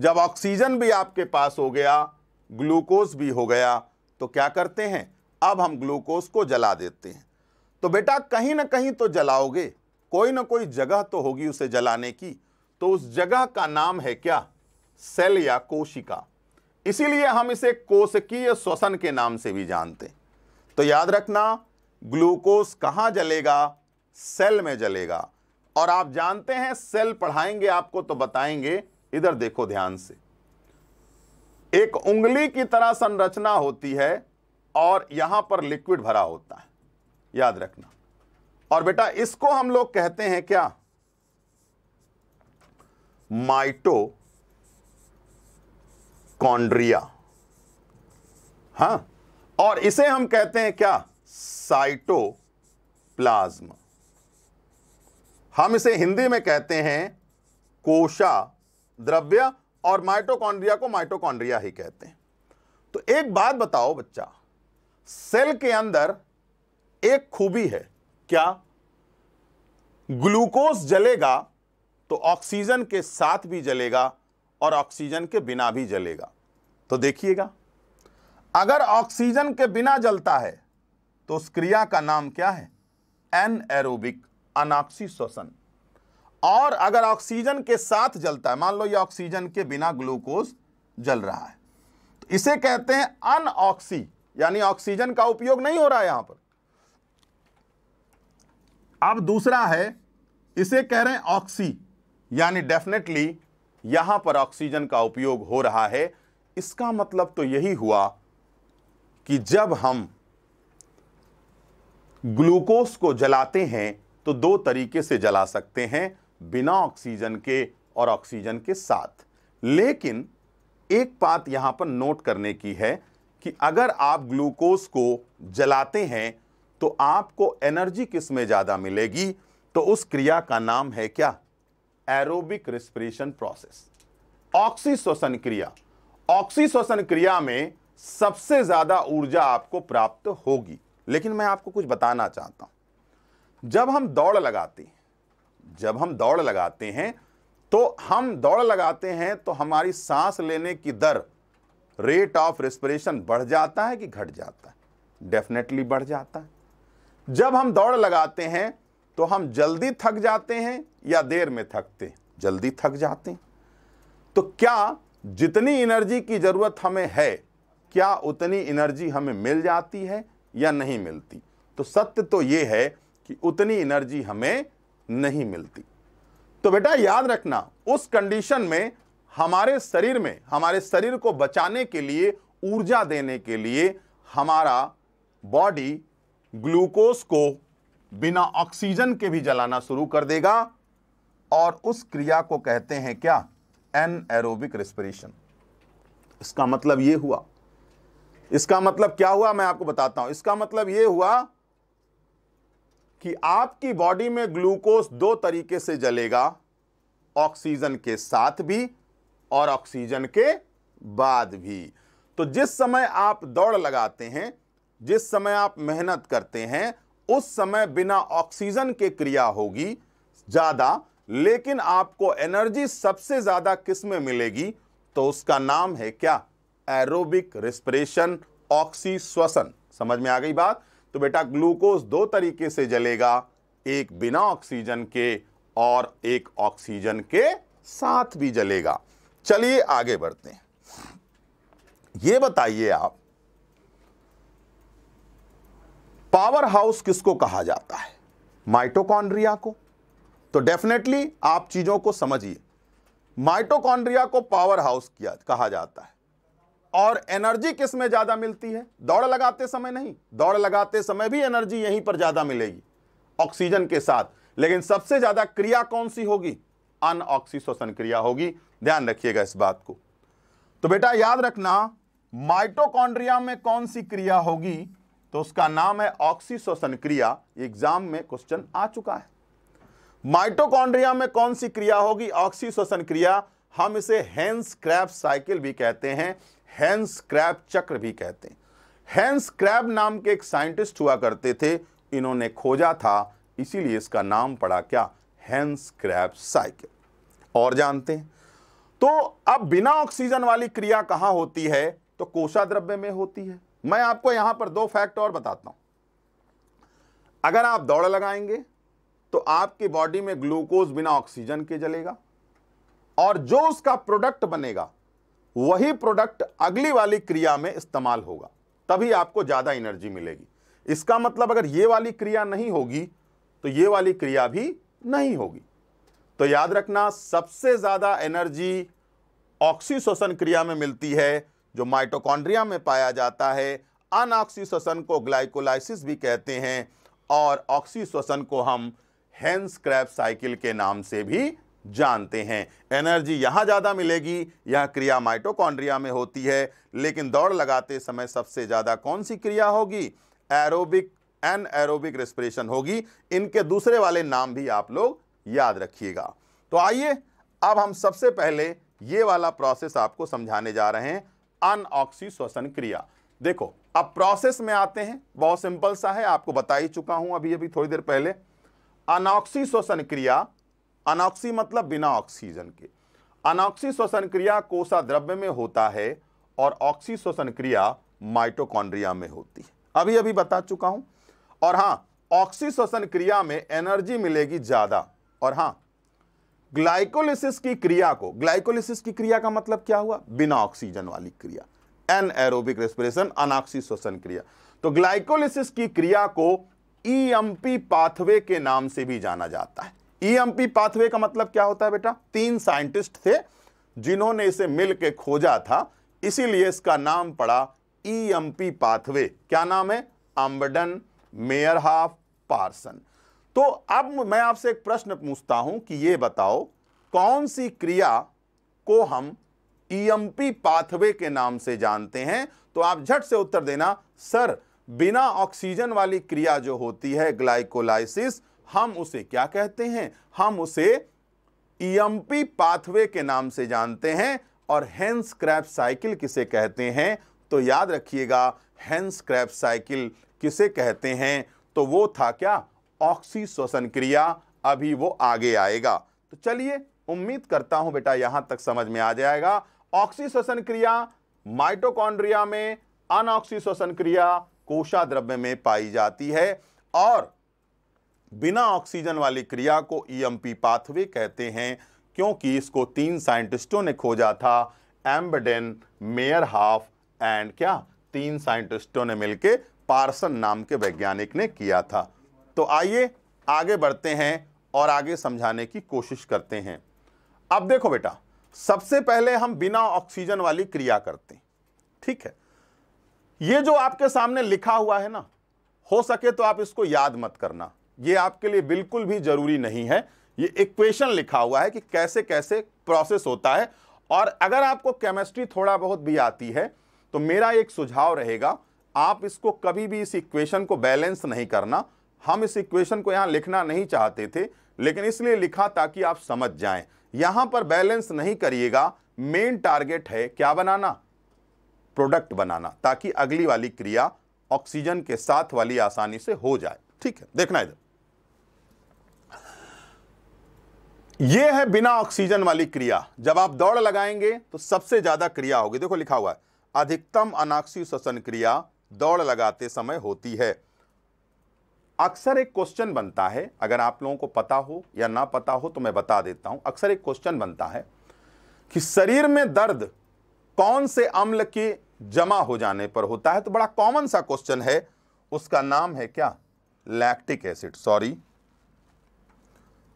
जब ऑक्सीजन भी आपके पास हो गया ग्लूकोज भी हो गया तो क्या करते हैं अब हम ग्लूकोज को जला देते हैं तो बेटा कहीं ना कहीं तो जलाओगे कोई ना कोई जगह तो होगी उसे जलाने की तो उस जगह का नाम है क्या सेल या कोशिका इसीलिए हम इसे कोशिकीय श्वसन के नाम से भी जानते हैं तो याद रखना ग्लूकोज कहाँ जलेगा सेल में जलेगा और आप जानते हैं सेल पढ़ाएंगे आपको तो बताएंगे इधर देखो ध्यान से एक उंगली की तरह संरचना होती है और यहां पर लिक्विड भरा होता है याद रखना और बेटा इसको हम लोग कहते हैं क्या कॉन्ड्रिया हाँ और इसे हम कहते हैं क्या साइटो प्लाज्मा हम इसे हिंदी में कहते हैं कोशा द्रव्य और माइटोकॉन्ड्रिया को माइटोकॉन्ड्रिया ही कहते हैं तो एक बात बताओ बच्चा सेल के अंदर एक खूबी है क्या ग्लूकोज जलेगा तो ऑक्सीजन के साथ भी जलेगा और ऑक्सीजन के बिना भी जलेगा तो देखिएगा अगर ऑक्सीजन के बिना जलता है तो उस क्रिया का नाम क्या है एन एरोबिक अनाक्सी श्वसन और अगर ऑक्सीजन के साथ जलता है मान लो ये ऑक्सीजन के बिना ग्लूकोज जल रहा है तो इसे कहते हैं अनऑक्सी यानी ऑक्सीजन का उपयोग नहीं हो रहा है यहां पर अब दूसरा है इसे कह रहे हैं ऑक्सी यानी डेफिनेटली यहां पर ऑक्सीजन का उपयोग हो रहा है इसका मतलब तो यही हुआ कि जब हम ग्लूकोज को जलाते हैं तो दो तरीके से जला सकते हैं बिना ऑक्सीजन के और ऑक्सीजन के साथ लेकिन एक बात यहां पर नोट करने की है कि अगर आप ग्लूकोज को जलाते हैं तो आपको एनर्जी किस में ज़्यादा मिलेगी तो उस क्रिया का नाम है क्या एरोबिक रिस्पिरेशन प्रोसेस ऑक्सी श्वसन क्रिया ऑक्सी श्वसन क्रिया में सबसे ज़्यादा ऊर्जा आपको प्राप्त होगी लेकिन मैं आपको कुछ बताना चाहता हूं जब हम दौड़ लगाते हैं जब हम दौड़ लगाते हैं तो हम दौड़ लगाते हैं तो हमारी सांस लेने की दर रेट ऑफ रेस्पिरेशन बढ़ जाता है कि घट जाता है डेफिनेटली बढ़ जाता है जब हम दौड़ लगाते हैं तो हम जल्दी थक जाते हैं या देर में थकते हैं जल्दी थक जाते हैं तो क्या जितनी एनर्जी की ज़रूरत हमें है क्या उतनी एनर्जी हमें मिल जाती है या नहीं मिलती तो सत्य तो ये है कि उतनी एनर्जी हमें नहीं मिलती तो बेटा याद रखना उस कंडीशन में हमारे शरीर में हमारे शरीर को बचाने के लिए ऊर्जा देने के लिए हमारा बॉडी ग्लूकोज को बिना ऑक्सीजन के भी जलाना शुरू कर देगा और उस क्रिया को कहते हैं क्या एन एरोबिक रेस्पिरेशन इसका मतलब यह हुआ इसका मतलब क्या हुआ मैं आपको बताता हूं इसका मतलब यह हुआ कि आपकी बॉडी में ग्लूकोज दो तरीके से जलेगा ऑक्सीजन के साथ भी और ऑक्सीजन के बाद भी तो जिस समय आप दौड़ लगाते हैं जिस समय आप मेहनत करते हैं उस समय बिना ऑक्सीजन के क्रिया होगी ज़्यादा लेकिन आपको एनर्जी सबसे ज़्यादा किस में मिलेगी तो उसका नाम है क्या एरोबिक रिस्परेशन ऑक्सी श्वसन समझ में आ गई बात तो बेटा ग्लूकोज दो तरीके से जलेगा एक बिना ऑक्सीजन के और एक ऑक्सीजन के साथ भी जलेगा चलिए आगे बढ़ते हैं ये बताइए आप पावर हाउस किसको कहा जाता है माइटोकॉन्ड्रिया को तो डेफिनेटली आप चीजों को समझिए माइटोकॉन्ड्रिया को पावर हाउस किया कहा जाता है और एनर्जी किस में ज़्यादा मिलती है दौड़ लगाते समय नहीं दौड़ लगाते समय भी एनर्जी यहीं पर ज़्यादा मिलेगी ऑक्सीजन के साथ लेकिन सबसे ज़्यादा क्रिया कौन सी होगी अनऑक्सी क्रिया होगी ध्यान रखिएगा इस बात को तो बेटा याद रखना माइटोकॉन्ड्रिया में कौन सी क्रिया होगी तो उसका नाम है ऑक्सीशोषण क्रिया एग्जाम में क्वेश्चन आ चुका है माइटोकॉन्ड्रिया में कौन सी क्रिया होगी ऑक्सी क्रिया हम इसे हैंस क्रैप साइकिल भी कहते हैं हैंस क्रैब चक्र भी कहते हैं हैंस क्रैब नाम के एक साइंटिस्ट हुआ करते थे इन्होंने खोजा था इसीलिए इसका नाम पड़ा क्या हैंस क्रैब साइकिल और जानते हैं तो अब बिना ऑक्सीजन वाली क्रिया कहां होती है तो कोशा द्रव्य में होती है मैं आपको यहां पर दो फैक्ट और बताता हूं अगर आप दौड़ लगाएंगे तो आपकी बॉडी में ग्लूकोज बिना ऑक्सीजन के जलेगा और जो उसका प्रोडक्ट बनेगा वही प्रोडक्ट अगली वाली क्रिया में इस्तेमाल होगा तभी आपको ज़्यादा एनर्जी मिलेगी इसका मतलब अगर ये वाली क्रिया नहीं होगी तो ये वाली क्रिया भी नहीं होगी तो याद रखना सबसे ज़्यादा एनर्जी ऑक्सीशोषण क्रिया में मिलती है जो माइटोकॉन्ड्रिया में पाया जाता है अनऑक्सीशोषण को ग्लाइकोलाइसिस भी कहते हैं और ऑक्सीशोषण को हम हैंस क्रैप साइकिल के नाम से भी जानते हैं एनर्जी यहाँ ज़्यादा मिलेगी यह क्रिया माइटोकॉन्ड्रिया में होती है लेकिन दौड़ लगाते समय सबसे ज़्यादा कौन सी क्रिया होगी एरोबिक एन एरोबिक रेस्पिरेशन होगी इनके दूसरे वाले नाम भी आप लोग याद रखिएगा तो आइए अब हम सबसे पहले ये वाला प्रोसेस आपको समझाने जा रहे हैं अनऑक्सी श्वसन क्रिया देखो अब प्रोसेस में आते हैं बहुत सिंपल सा है आपको बता ही चुका हूं अभी अभी थोड़ी देर पहले अनऑक्सी श्वसन क्रिया अनॉक्सी मतलब बिना ऑक्सीजन के अनॉक्सी श्वसन क्रिया कोषा द्रव्य में होता है और ऑक्सी श्वसन क्रिया माइटोकॉन्ड्रिया में होती है अभी अभी बता चुका हूं और हां ऑक्सी श्वसन क्रिया में एनर्जी मिलेगी ज़्यादा और हां ग्लाइकोलिसिस की क्रिया को ग्लाइकोलिसिस की क्रिया का मतलब क्या हुआ बिना ऑक्सीजन वाली क्रिया एन एरोबिक रेस्पिरेशन अनाक्सी श्वसन क्रिया तो ग्लाइकोलिसिस की क्रिया को ईएमपी e पाथवे के नाम से भी जाना जाता है ईएमपी e पाथवे का मतलब क्या होता है बेटा तीन साइंटिस्ट थे जिन्होंने इसे मिलकर खोजा था इसीलिए इसका नाम पड़ा ईएमपी e पाथवे क्या नाम है अम्बडन मेयर हाफ पार्सन तो अब मैं आपसे एक प्रश्न पूछता हूं कि यह बताओ कौन सी क्रिया को हम ईएमपी e पाथवे के नाम से जानते हैं तो आप झट से उत्तर देना सर बिना ऑक्सीजन वाली क्रिया जो होती है ग्लाइकोलाइसिस हम उसे क्या कहते हैं हम उसे ईएमपी e पाथवे के नाम से जानते हैं और हैंस क्रैप साइकिल किसे कहते हैं तो याद रखिएगा हैंस क्रैप साइकिल किसे कहते हैं तो वो था क्या ऑक्सी श्वसन क्रिया अभी वो आगे आएगा तो चलिए उम्मीद करता हूं बेटा यहां तक समझ में आ जाएगा ऑक्सी श्वसन क्रिया माइटोकॉन्ड्रिया में अनऑक्सी श्वसन क्रिया कोशा द्रव्य में पाई जाती है और बिना ऑक्सीजन वाली क्रिया को ईएमपी e पाथवे कहते हैं क्योंकि इसको तीन साइंटिस्टों ने खोजा था एम्बडेन मेयर हाफ एंड क्या तीन साइंटिस्टों ने मिलकर पार्सन नाम के वैज्ञानिक ने किया था तो आइए आगे बढ़ते हैं और आगे समझाने की कोशिश करते हैं अब देखो बेटा सबसे पहले हम बिना ऑक्सीजन वाली क्रिया करते हैं ठीक है ये जो आपके सामने लिखा हुआ है ना हो सके तो आप इसको याद मत करना ये आपके लिए बिल्कुल भी ज़रूरी नहीं है ये इक्वेशन लिखा हुआ है कि कैसे कैसे प्रोसेस होता है और अगर आपको केमिस्ट्री थोड़ा बहुत भी आती है तो मेरा एक सुझाव रहेगा आप इसको कभी भी इस इक्वेशन को बैलेंस नहीं करना हम इस इक्वेशन को यहाँ लिखना नहीं चाहते थे लेकिन इसलिए लिखा ताकि आप समझ जाएं यहाँ पर बैलेंस नहीं करिएगा मेन टारगेट है क्या बनाना प्रोडक्ट बनाना ताकि अगली वाली क्रिया ऑक्सीजन के साथ वाली आसानी से हो जाए ठीक है देखना इधर ये है बिना ऑक्सीजन वाली क्रिया जब आप दौड़ लगाएंगे तो सबसे ज़्यादा क्रिया होगी देखो लिखा हुआ है अधिकतम अनाक्षी श्वसन क्रिया दौड़ लगाते समय होती है अक्सर एक क्वेश्चन बनता है अगर आप लोगों को पता हो या ना पता हो तो मैं बता देता हूं अक्सर एक क्वेश्चन बनता है कि शरीर में दर्द कौन से अम्ल के जमा हो जाने पर होता है तो बड़ा कॉमन सा क्वेश्चन है उसका नाम है क्या लैक्टिक एसिड सॉरी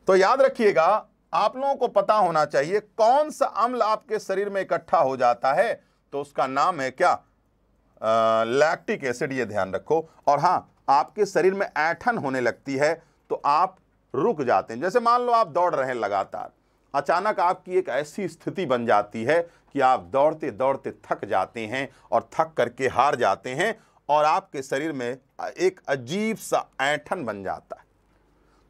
तो याद रखिएगा आप लोगों को पता होना चाहिए कौन सा अम्ल आपके शरीर में इकट्ठा हो जाता है तो उसका नाम है क्या लैक्टिक एसिड ये ध्यान रखो और हाँ आपके शरीर में ऐठन होने लगती है तो आप रुक जाते हैं जैसे मान लो आप दौड़ रहे हैं लगातार अचानक आपकी एक ऐसी स्थिति बन जाती है कि आप दौड़ते दौड़ते थक जाते हैं और थक करके हार जाते हैं और आपके शरीर में एक अजीब सा ऐठन बन जाता है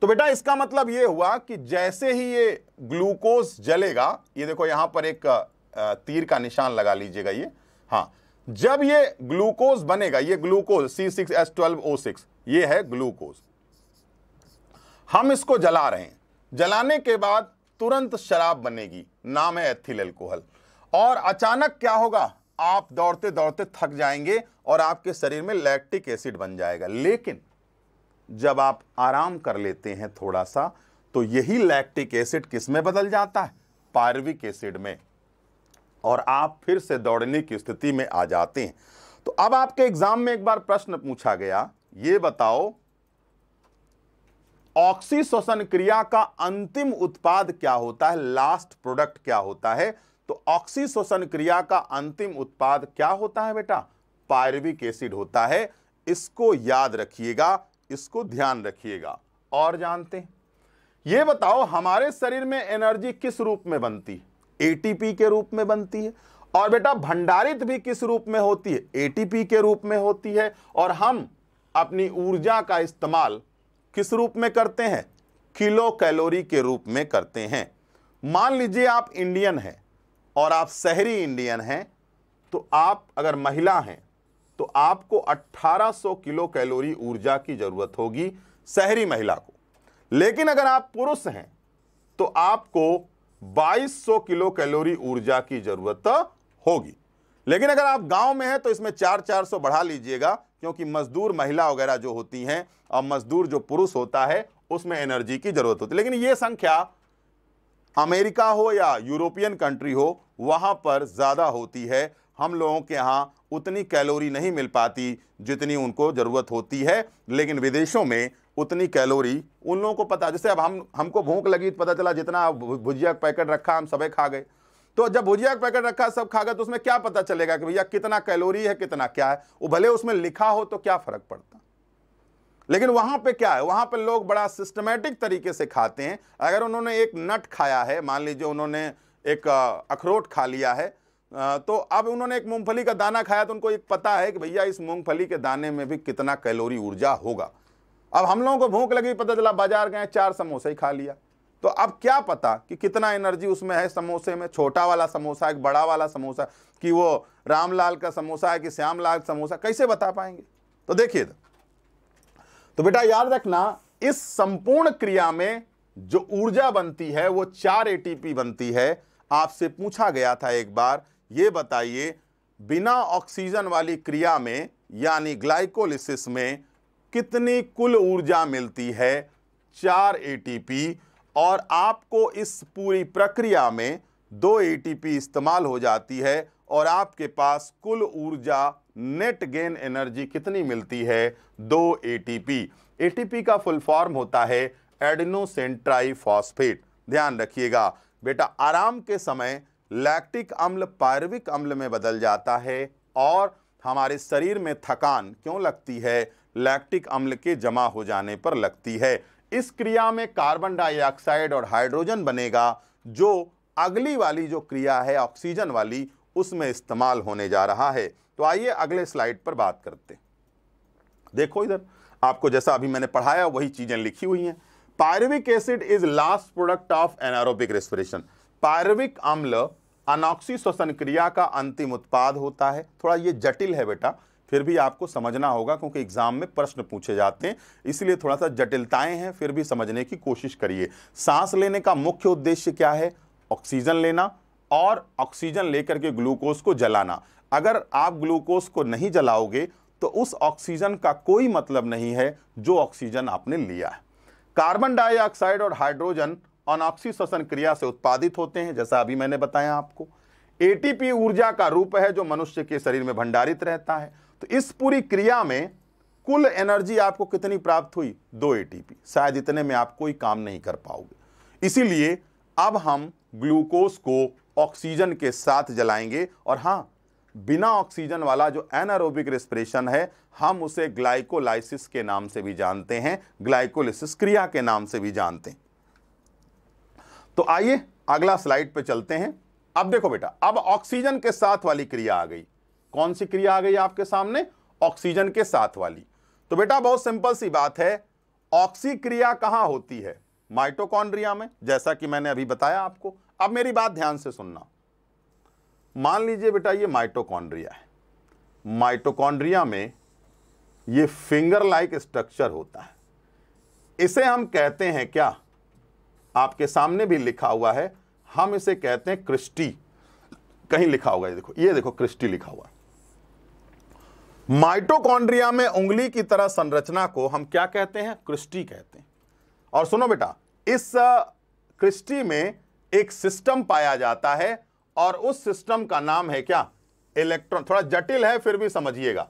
तो बेटा इसका मतलब ये हुआ कि जैसे ही ये ग्लूकोज जलेगा ये देखो यहां पर एक तीर का निशान लगा लीजिएगा ये हाँ जब ये ग्लूकोज बनेगा ये glucose C six S twelve O six ये है ग्लूकोज हम इसको जला रहे हैं जलाने के बाद तुरंत शराब बनेगी नाम है एथिल एल्कोहल और अचानक क्या होगा आप दौड़ते दौड़ते थक जाएंगे और आपके शरीर में लैक्टिक एसिड बन जाएगा लेकिन जब आप आराम कर लेते हैं थोड़ा सा तो यही लैक्टिक एसिड किस में बदल जाता है पार्विक एसिड में और आप फिर से दौड़ने की स्थिति में आ जाते हैं तो अब आपके एग्जाम में एक बार प्रश्न पूछा गया ये बताओ ऑक्सी श्वसन क्रिया का अंतिम उत्पाद क्या होता है लास्ट प्रोडक्ट क्या होता है तो ऑक्सी श्वसन क्रिया का अंतिम उत्पाद क्या होता है बेटा पायरविक एसिड होता है इसको याद रखिएगा इसको ध्यान रखिएगा और जानते हैं ये बताओ हमारे शरीर में एनर्जी किस रूप में बनती है एटीपी के रूप में बनती है और बेटा भंडारित भी किस रूप में होती है एटीपी के रूप में होती है और हम अपनी ऊर्जा का इस्तेमाल किस रूप में करते हैं किलो कैलोरी के रूप में करते हैं मान लीजिए आप इंडियन हैं और आप शहरी इंडियन हैं तो आप अगर महिला हैं तो आपको 1800 किलो कैलोरी ऊर्जा की जरूरत होगी शहरी महिला को लेकिन अगर आप पुरुष हैं तो आपको 2200 किलो कैलोरी ऊर्जा की जरूरत होगी लेकिन अगर आप गांव में हैं तो इसमें चार चार सौ बढ़ा लीजिएगा क्योंकि मजदूर महिला वगैरह जो होती हैं और मजदूर जो पुरुष होता है उसमें एनर्जी की जरूरत होती है लेकिन यह संख्या अमेरिका हो या यूरोपियन कंट्री हो वहां पर ज़्यादा होती है हम लोगों के यहाँ उतनी कैलोरी नहीं मिल पाती जितनी उनको ज़रूरत होती है लेकिन विदेशों में उतनी कैलोरी उन लोगों को पता जैसे अब हम हमको भूख लगी तो पता चला जितना भुजिया का पैकेट रखा हम सबे खा गए तो जब भुजिया का पैकेट रखा सब खा गए तो उसमें क्या पता चलेगा कि भैया कितना कैलोरी है कितना क्या है वो भले उसमें लिखा हो तो क्या फ़र्क पड़ता लेकिन वहाँ पे क्या है वहाँ पे लोग बड़ा सिस्टमेटिक तरीके से खाते हैं अगर उन्होंने एक नट खाया है मान लीजिए उन्होंने एक अखरोट खा लिया है तो अब उन्होंने एक मूंगफली का दाना खाया तो उनको एक पता है कि भैया इस मूंगफली के दाने में भी कितना कैलोरी ऊर्जा होगा अब हम लोगों को भूख लगी पता चला बाजार गए चार समोसे ही खा लिया तो अब क्या पता कि कितना एनर्जी उसमें है समोसे में छोटा वाला समोसा एक बड़ा वाला समोसा कि वो रामलाल का समोसा है कि श्यामलाल समोसा कैसे बता पाएंगे तो देखिए तो बेटा याद रखना इस संपूर्ण क्रिया में जो ऊर्जा बनती है वो चार एटीपी बनती है आपसे पूछा गया था एक बार ये बताइए बिना ऑक्सीजन वाली क्रिया में यानी ग्लाइकोलिसिस में कितनी कुल ऊर्जा मिलती है चार एटीपी और आपको इस पूरी प्रक्रिया में दो एटीपी इस्तेमाल हो जाती है और आपके पास कुल ऊर्जा नेट गेन एनर्जी कितनी मिलती है दो एटीपी एटीपी का फुल फॉर्म होता है एडनोसेंट्राई फॉस्फेट ध्यान रखिएगा बेटा आराम के समय लैक्टिक अम्ल पार्विक अम्ल में बदल जाता है और हमारे शरीर में थकान क्यों लगती है लैक्टिक अम्ल के जमा हो जाने पर लगती है इस क्रिया में कार्बन डाइऑक्साइड और हाइड्रोजन बनेगा जो अगली वाली जो क्रिया है ऑक्सीजन वाली उसमें इस्तेमाल होने जा रहा है तो आइए अगले स्लाइड पर बात करते देखो इधर आपको जैसा अभी मैंने पढ़ाया वही चीज़ें लिखी हुई हैं pyruvic acid is last product of anaerobic respiration pyruvic अम्ल अनॉक्सी श्वसन क्रिया का अंतिम उत्पाद होता है थोड़ा ये जटिल है बेटा फिर भी आपको समझना होगा क्योंकि एग्जाम में प्रश्न पूछे जाते हैं इसलिए थोड़ा सा जटिलताएं हैं फिर भी समझने की कोशिश करिए सांस लेने का मुख्य उद्देश्य क्या है ऑक्सीजन लेना और ऑक्सीजन लेकर के ग्लूकोज को जलाना अगर आप ग्लूकोज को नहीं जलाओगे तो उस ऑक्सीजन का कोई मतलब नहीं है जो ऑक्सीजन आपने लिया है कार्बन डाइऑक्साइड और हाइड्रोजन अनॉक्सी श्वसन क्रिया से उत्पादित होते हैं जैसा अभी मैंने बताया आपको एटीपी ऊर्जा का रूप है जो मनुष्य के शरीर में भंडारित रहता है तो इस पूरी क्रिया में कुल एनर्जी आपको कितनी प्राप्त हुई दो एटीपी शायद इतने में आप कोई काम नहीं कर पाओगे इसीलिए अब हम ग्लूकोज को ऑक्सीजन के साथ जलाएंगे और हाँ बिना ऑक्सीजन वाला जो एनारोबिक रेस्पिरेशन है हम उसे ग्लाइकोलाइसिस के नाम से भी जानते हैं ग्लाइकोलिसिस क्रिया के नाम से भी जानते हैं तो आइए अगला स्लाइड पे चलते हैं अब देखो बेटा अब ऑक्सीजन के साथ वाली क्रिया आ गई कौन सी क्रिया आ गई आपके सामने ऑक्सीजन के साथ वाली तो बेटा बहुत सिंपल सी बात है ऑक्सी क्रिया कहां होती है माइटोकॉन्ड्रिया में जैसा कि मैंने अभी बताया आपको अब मेरी बात ध्यान से सुनना मान लीजिए बेटा ये माइटोकॉन्ड्रिया है माइटोकॉन्ड्रिया में ये फिंगर लाइक स्ट्रक्चर होता है इसे हम कहते हैं क्या आपके सामने भी लिखा हुआ है हम इसे कहते हैं क्रिस्टी कहीं लिखा होगा ये देखो ये देखो क्रिस्टी लिखा हुआ है माइटोकॉन्ड्रिया में उंगली की तरह संरचना को हम क्या कहते हैं क्रिस्टी कहते हैं और सुनो बेटा इस क्रिस्टी में एक सिस्टम पाया जाता है और उस सिस्टम का नाम है क्या इलेक्ट्रॉन थोड़ा जटिल है फिर भी समझिएगा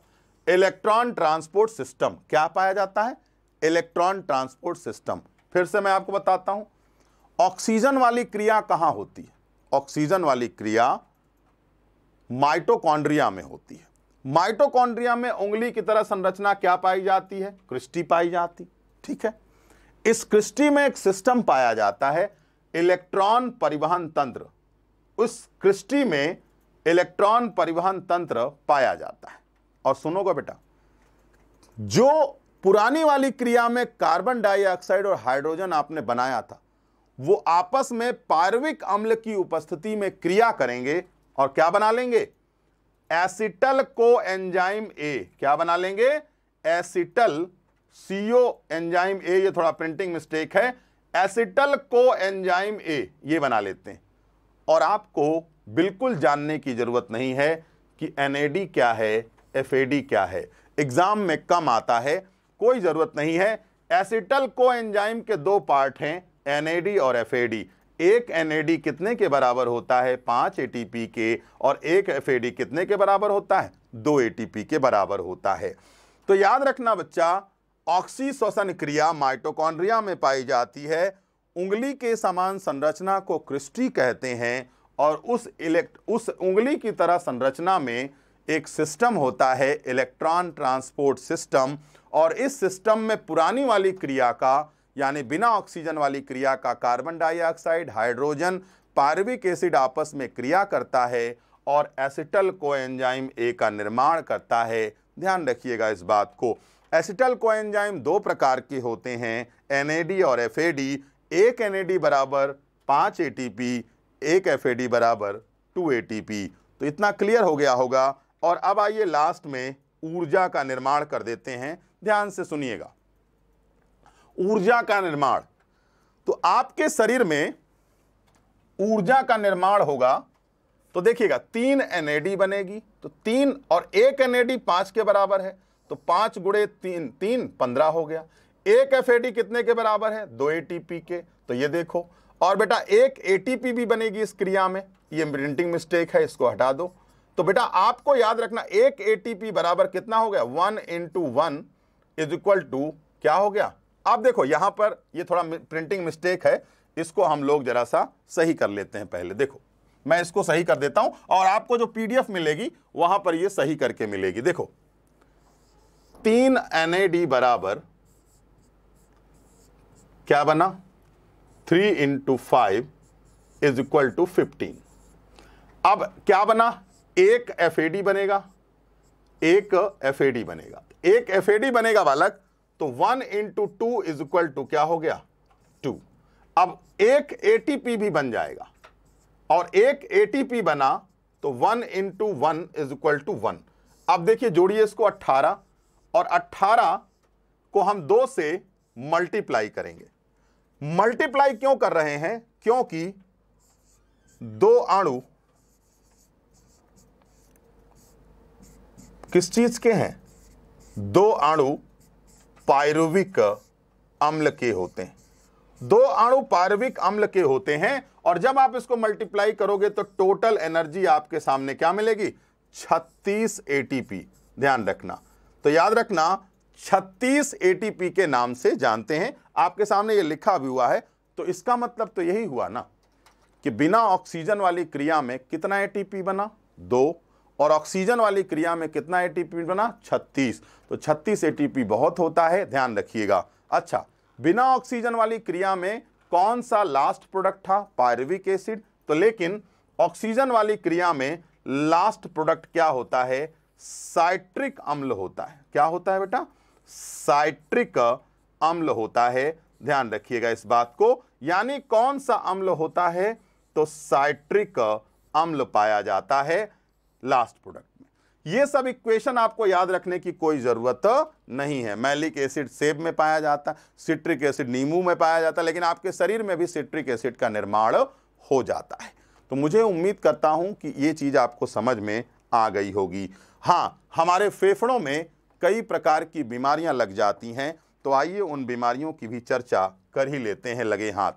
इलेक्ट्रॉन ट्रांसपोर्ट सिस्टम क्या पाया जाता है इलेक्ट्रॉन ट्रांसपोर्ट सिस्टम फिर से मैं आपको बताता हूं ऑक्सीजन वाली क्रिया कहाँ होती है ऑक्सीजन वाली क्रिया माइटोकॉन्ड्रिया में होती है माइटोकॉन्ड्रिया में उंगली की तरह संरचना क्या पाई जाती है क्रिस्टी पाई जाती ठीक है इस क्रिस्टी में एक सिस्टम पाया जाता है इलेक्ट्रॉन परिवहन तंत्र उस क्रिस्टी में इलेक्ट्रॉन परिवहन तंत्र पाया जाता है और सुनोगे बेटा जो पुरानी वाली क्रिया में कार्बन डाइऑक्साइड और हाइड्रोजन आपने बनाया था वो आपस में पार्विक अम्ल की उपस्थिति में क्रिया करेंगे और क्या बना लेंगे एसिटल को एंजाइम ए क्या बना लेंगे एसिटल सीओ एंजाइम ए ये थोड़ा प्रिंटिंग मिस्टेक है एसिटल को एंजाइम ए ये बना लेते हैं और आपको बिल्कुल जानने की ज़रूरत नहीं है कि एन क्या है एफ क्या है एग्ज़ाम में कम आता है कोई ज़रूरत नहीं है एसिटल को एंजाइम के दो पार्ट हैं एनएडी और एफएडी एक एनएडी कितने के बराबर होता है पांच एटीपी के और एक एफएडी कितने के बराबर होता है दो एटीपी के बराबर होता है तो याद रखना बच्चा ऑक्सी श्वसन क्रिया माइटोकॉन्ड्रिया में पाई जाती है उंगली के समान संरचना को क्रिस्टी कहते हैं और उस इलेक्ट उस उंगली की तरह संरचना में एक सिस्टम होता है इलेक्ट्रॉन ट्रांसपोर्ट सिस्टम और इस सिस्टम में पुरानी वाली क्रिया का यानी बिना ऑक्सीजन वाली क्रिया का carbon dioxide hydrogen pyruvic acid आपस में क्रिया करता है और एसिटल कोएंजाइम ए का निर्माण करता है ध्यान रखिएगा इस बात को एसिटल कोएंजाइम दो प्रकार के होते हैं एन और एफ एक एन बराबर पाँच ए एक एफ बराबर टू ए तो इतना क्लियर हो गया होगा और अब आइए लास्ट में ऊर्जा का निर्माण कर देते हैं ध्यान से सुनिएगा ऊर्जा का निर्माण तो आपके शरीर में ऊर्जा का निर्माण होगा तो देखिएगा तीन एनएडी बनेगी तो तीन और एक एनएडी पांच के बराबर है तो पांच गुड़े तीन तीन पंद्रह हो गया एक एफ कितने के बराबर है दो ए के तो ये देखो और बेटा एक ए भी बनेगी इस क्रिया में ये प्रिंटिंग मिस्टेक है इसको हटा दो तो बेटा आपको याद रखना एक ए बराबर कितना हो गया one into one is equal to क्या हो गया आप देखो यहां पर ये थोड़ा प्रिंटिंग मिस्टेक है इसको हम लोग जरा सा सही कर लेते हैं पहले देखो मैं इसको सही कर देता हूं और आपको जो पीडीएफ मिलेगी वहां पर ये सही करके मिलेगी देखो तीन एन बराबर क्या बना three into five is equal to fifteen अब क्या बना एक एफ बनेगा एक एफ बनेगा एक एफ बनेगा बालक तो one into two is equal to क्या हो गया टू अब एक एटीपी भी बन जाएगा और एक एटीपी बना तो one into one is equal to one अब देखिए जोड़िए इसको अट्ठारह और अट्ठारह को हम दो से मल्टीप्लाई करेंगे मल्टीप्लाई क्यों कर रहे हैं क्योंकि दो आणु किस चीज के हैं दो आणु पायरुविक अम्ल के होते हैं दो अणु पायरुविक अम्ल के होते हैं और जब आप इसको मल्टीप्लाई करोगे तो टोटल एनर्जी आपके सामने क्या मिलेगी 36 एटीपी ध्यान रखना तो याद रखना 36 एटीपी के नाम से जानते हैं आपके सामने ये लिखा भी हुआ है तो इसका मतलब तो यही हुआ ना कि बिना ऑक्सीजन वाली क्रिया में कितना एटीपी बना दो और ऑक्सीजन वाली क्रिया में कितना एटीपी बना 36 तो 36 एटीपी बहुत होता है ध्यान रखिएगा अच्छा बिना ऑक्सीजन वाली क्रिया में कौन सा लास्ट प्रोडक्ट था पायरविक एसिड तो लेकिन ऑक्सीजन वाली क्रिया में लास्ट प्रोडक्ट क्या होता है साइट्रिक अम्ल होता है क्या होता है बेटा साइट्रिक अम्ल होता है ध्यान रखिएगा इस बात को यानी कौन सा अम्ल होता है तो साइट्रिक अम्ल पाया जाता है लास्ट प्रोडक्ट में ये सब इक्वेशन आपको याद रखने की कोई ज़रूरत नहीं है मैलिक एसिड सेब में पाया जाता सिट्रिक एसिड नींबू में पाया जाता लेकिन आपके शरीर में भी सिट्रिक एसिड का निर्माण हो जाता है तो मुझे उम्मीद करता हूँ कि ये चीज़ आपको समझ में आ गई होगी हाँ हमारे फेफड़ों में कई प्रकार की बीमारियाँ लग जाती हैं तो आइए उन बीमारियों की भी चर्चा कर ही लेते हैं लगे हाथ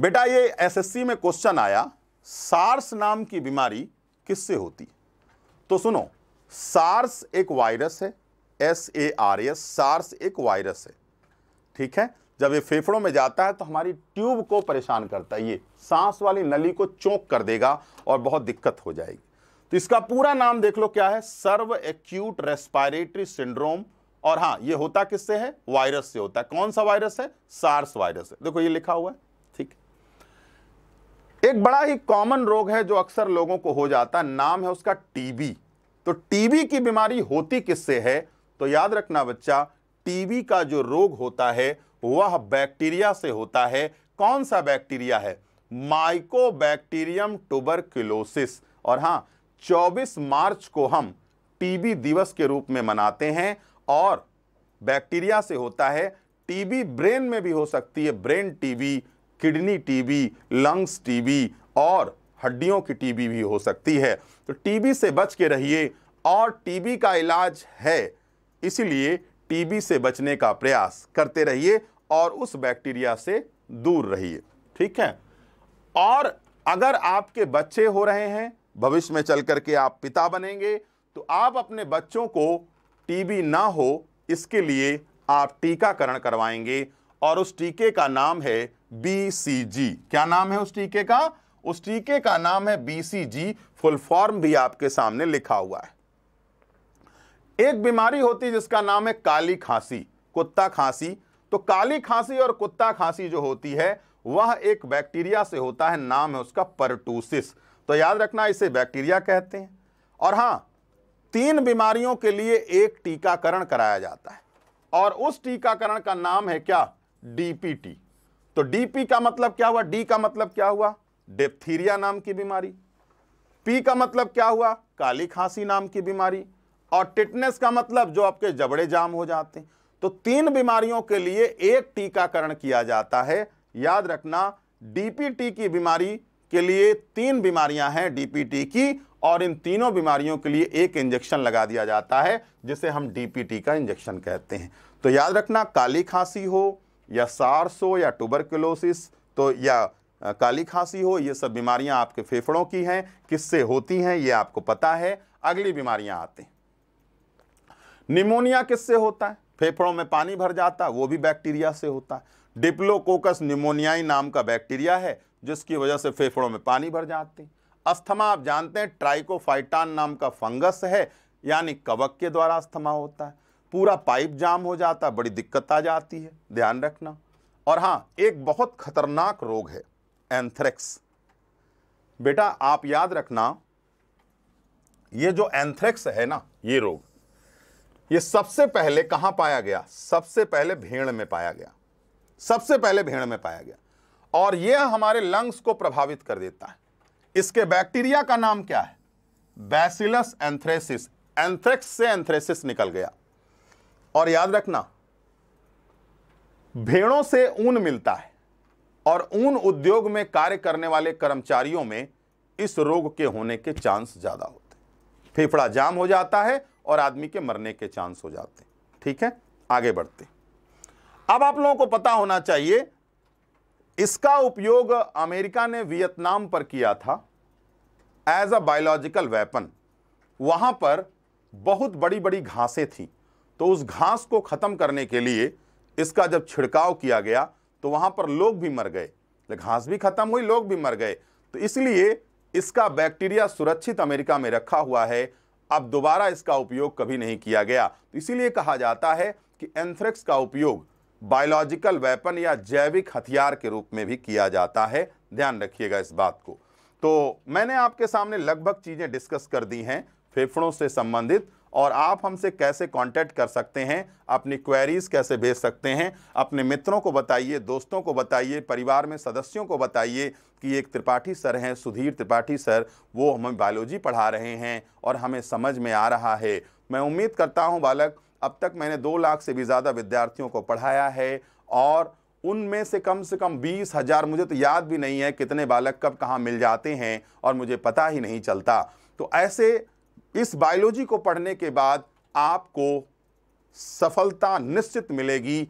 बेटा ये एसएससी में क्वेश्चन आया सार्स नाम की बीमारी किससे होती तो सुनो सार्स एक वायरस है S A R S SARS एक वायरस है ठीक है जब ये फेफड़ों में जाता है तो हमारी ट्यूब को परेशान करता है ये सांस वाली नली को चौंक कर देगा और बहुत दिक्कत हो जाएगी तो इसका पूरा नाम देख लो क्या है सर्व एक्यूट रेस्पायरेटरी सिंड्रोम और हाँ ये होता किससे है वायरस से होता है कौन सा वायरस है सार्स वायरस है देखो ये लिखा हुआ है एक बड़ा ही कॉमन रोग है जो अक्सर लोगों को हो जाता नाम है उसका टीबी तो टीबी की बीमारी होती किससे है तो याद रखना बच्चा टीबी का जो रोग होता है वह बैक्टीरिया से होता है कौन सा बैक्टीरिया है माइकोबैक्टीरियम टुबरक्यूलोसिस और हाँ 24 मार्च को हम टीबी दिवस के रूप में मनाते हैं और बैक्टीरिया से होता है टीबी ब्रेन में भी हो सकती है brain TB kidney TB lungs TB और हड्डियों की टीबी भी हो सकती है तो टीबी से बच के रहिए और टीबी का इलाज है इसीलिए टीबी से बचने का प्रयास करते रहिए और उस बैक्टीरिया से दूर रहिए ठीक है और अगर आपके बच्चे हो रहे हैं भविष्य में चल करके आप पिता बनेंगे तो आप अपने बच्चों को टीबी ना हो इसके लिए आप टीकाकरण करवाएंगे और उस टीके का नाम है बीसीजी क्या नाम है उस टीके का उस टीके का नाम है बीसीजी फुल फॉर्म भी आपके सामने लिखा हुआ है एक बीमारी होती है जिसका नाम है काली खांसी कुत्ता खांसी तो काली खांसी और कुत्ता खांसी जो होती है वह एक बैक्टीरिया से होता है नाम है उसका परटूसिस तो याद रखना इसे बैक्टीरिया कहते हैं और हां तीन बीमारियों के लिए एक टीकाकरण कराया जाता है और उस टीकाकरण का नाम है क्या डीपीटी तो डीपी का मतलब क्या हुआ डी का मतलब क्या हुआ डेप्थीरिया नाम की बीमारी पी का मतलब क्या हुआ काली खांसी नाम की बीमारी और टिटनेस का मतलब जो आपके जबड़े जाम हो जाते हैं तो तीन बीमारियों के लिए एक टीकाकरण किया जाता है याद रखना डीपीटी की बीमारी के लिए तीन बीमारियां हैं डीपीटी की और इन तीनों बीमारियों के लिए एक इंजेक्शन लगा दिया जाता है जिसे हम डीपीटी का इंजेक्शन कहते हैं तो याद रखना काली खांसी हो या सार्स हो या टूबरकुलोसिस तो या काली खांसी हो ये सब बीमारियां आपके फेफड़ों की हैं किससे होती हैं ये आपको पता है अगली बीमारियां आती निमोनिया किससे होता है फेफड़ों में पानी भर जाता है वो भी बैक्टीरिया से होता है डिप्लोकोकस निमोनियाई नाम का बैक्टीरिया है जिसकी वजह से फेफड़ों में पानी भर जाते हैं अस्थमा आप जानते हैं ट्राइकोफाइटान नाम का फंगस है यानी कवक के द्वारा अस्थमा होता है पूरा पाइप जाम हो जाता बड़ी दिक्कत आ जाती है ध्यान रखना और हाँ एक बहुत खतरनाक रोग है एंथ्रेक्स बेटा आप याद रखना ये जो एंथ्रेक्स है ना ये रोग ये सबसे पहले कहाँ पाया गया सबसे पहले भेड़ में पाया गया सबसे पहले भेड़ में पाया गया और यह हमारे लंग्स को प्रभावित कर देता है इसके बैक्टीरिया का नाम क्या है बैसिलस एंथ्रेसिस एंथ्रेक्स से एंथ्रेसिस निकल गया और याद रखना भेड़ों से ऊन मिलता है और ऊन उद्योग में कार्य करने वाले कर्मचारियों में इस रोग के होने के चांस ज़्यादा होते हैं फेफड़ा जाम हो जाता है और आदमी के मरने के चांस हो जाते हैं ठीक है आगे बढ़ते अब आप लोगों को पता होना चाहिए इसका उपयोग अमेरिका ने वियतनाम पर किया था एज अ बायोलॉजिकल वेपन वहां पर बहुत बड़ी बड़ी घासें थीं तो उस घास को ख़त्म करने के लिए इसका जब छिड़काव किया गया तो वहाँ पर लोग भी मर गए घास भी ख़त्म हुई लोग भी मर गए तो इसलिए इसका बैक्टीरिया सुरक्षित अमेरिका में रखा हुआ है अब दोबारा इसका उपयोग कभी नहीं किया गया तो इसीलिए कहा जाता है कि एंथ्रेक्स का उपयोग बायोलॉजिकल वेपन या जैविक हथियार के रूप में भी किया जाता है ध्यान रखिएगा इस बात को तो मैंने आपके सामने लगभग चीज़ें डिस्कस कर दी हैं फेफड़ों से संबंधित और आप हमसे कैसे कांटेक्ट कर सकते हैं अपनी क्वेरीज़ कैसे भेज सकते हैं अपने मित्रों को बताइए दोस्तों को बताइए परिवार में सदस्यों को बताइए कि एक त्रिपाठी सर हैं सुधीर त्रिपाठी सर वो हमें बायोलॉजी पढ़ा रहे हैं और हमें समझ में आ रहा है मैं उम्मीद करता हूँ बालक अब तक मैंने दो लाख से भी ज़्यादा विद्यार्थियों को पढ़ाया है और उनमें से कम से कम बीस हज़ार मुझे तो याद भी नहीं है कितने बालक कब कहाँ मिल जाते हैं और मुझे पता ही नहीं चलता तो ऐसे इस बायोलॉजी को पढ़ने के बाद आपको सफलता निश्चित मिलेगी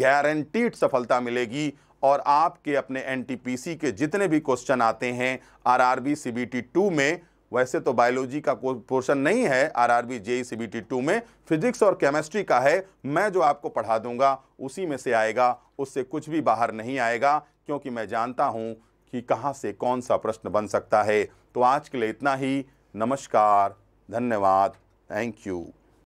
गारंटीड सफलता मिलेगी और आपके अपने एनटीपीसी के जितने भी क्वेश्चन आते हैं आरआरबी सीबीटी टू में वैसे तो बायोलॉजी का कोई पोर्शन नहीं है आरआरबी जेई सीबीटी टू में फिजिक्स और केमिस्ट्री का है मैं जो आपको पढ़ा दूंगा उसी में से आएगा उससे कुछ भी बाहर नहीं आएगा क्योंकि मैं जानता हूं कि कहां से कौन सा प्रश्न बन सकता है तो आज के लिए इतना ही नमस्कार धन्यवाद थैंक यू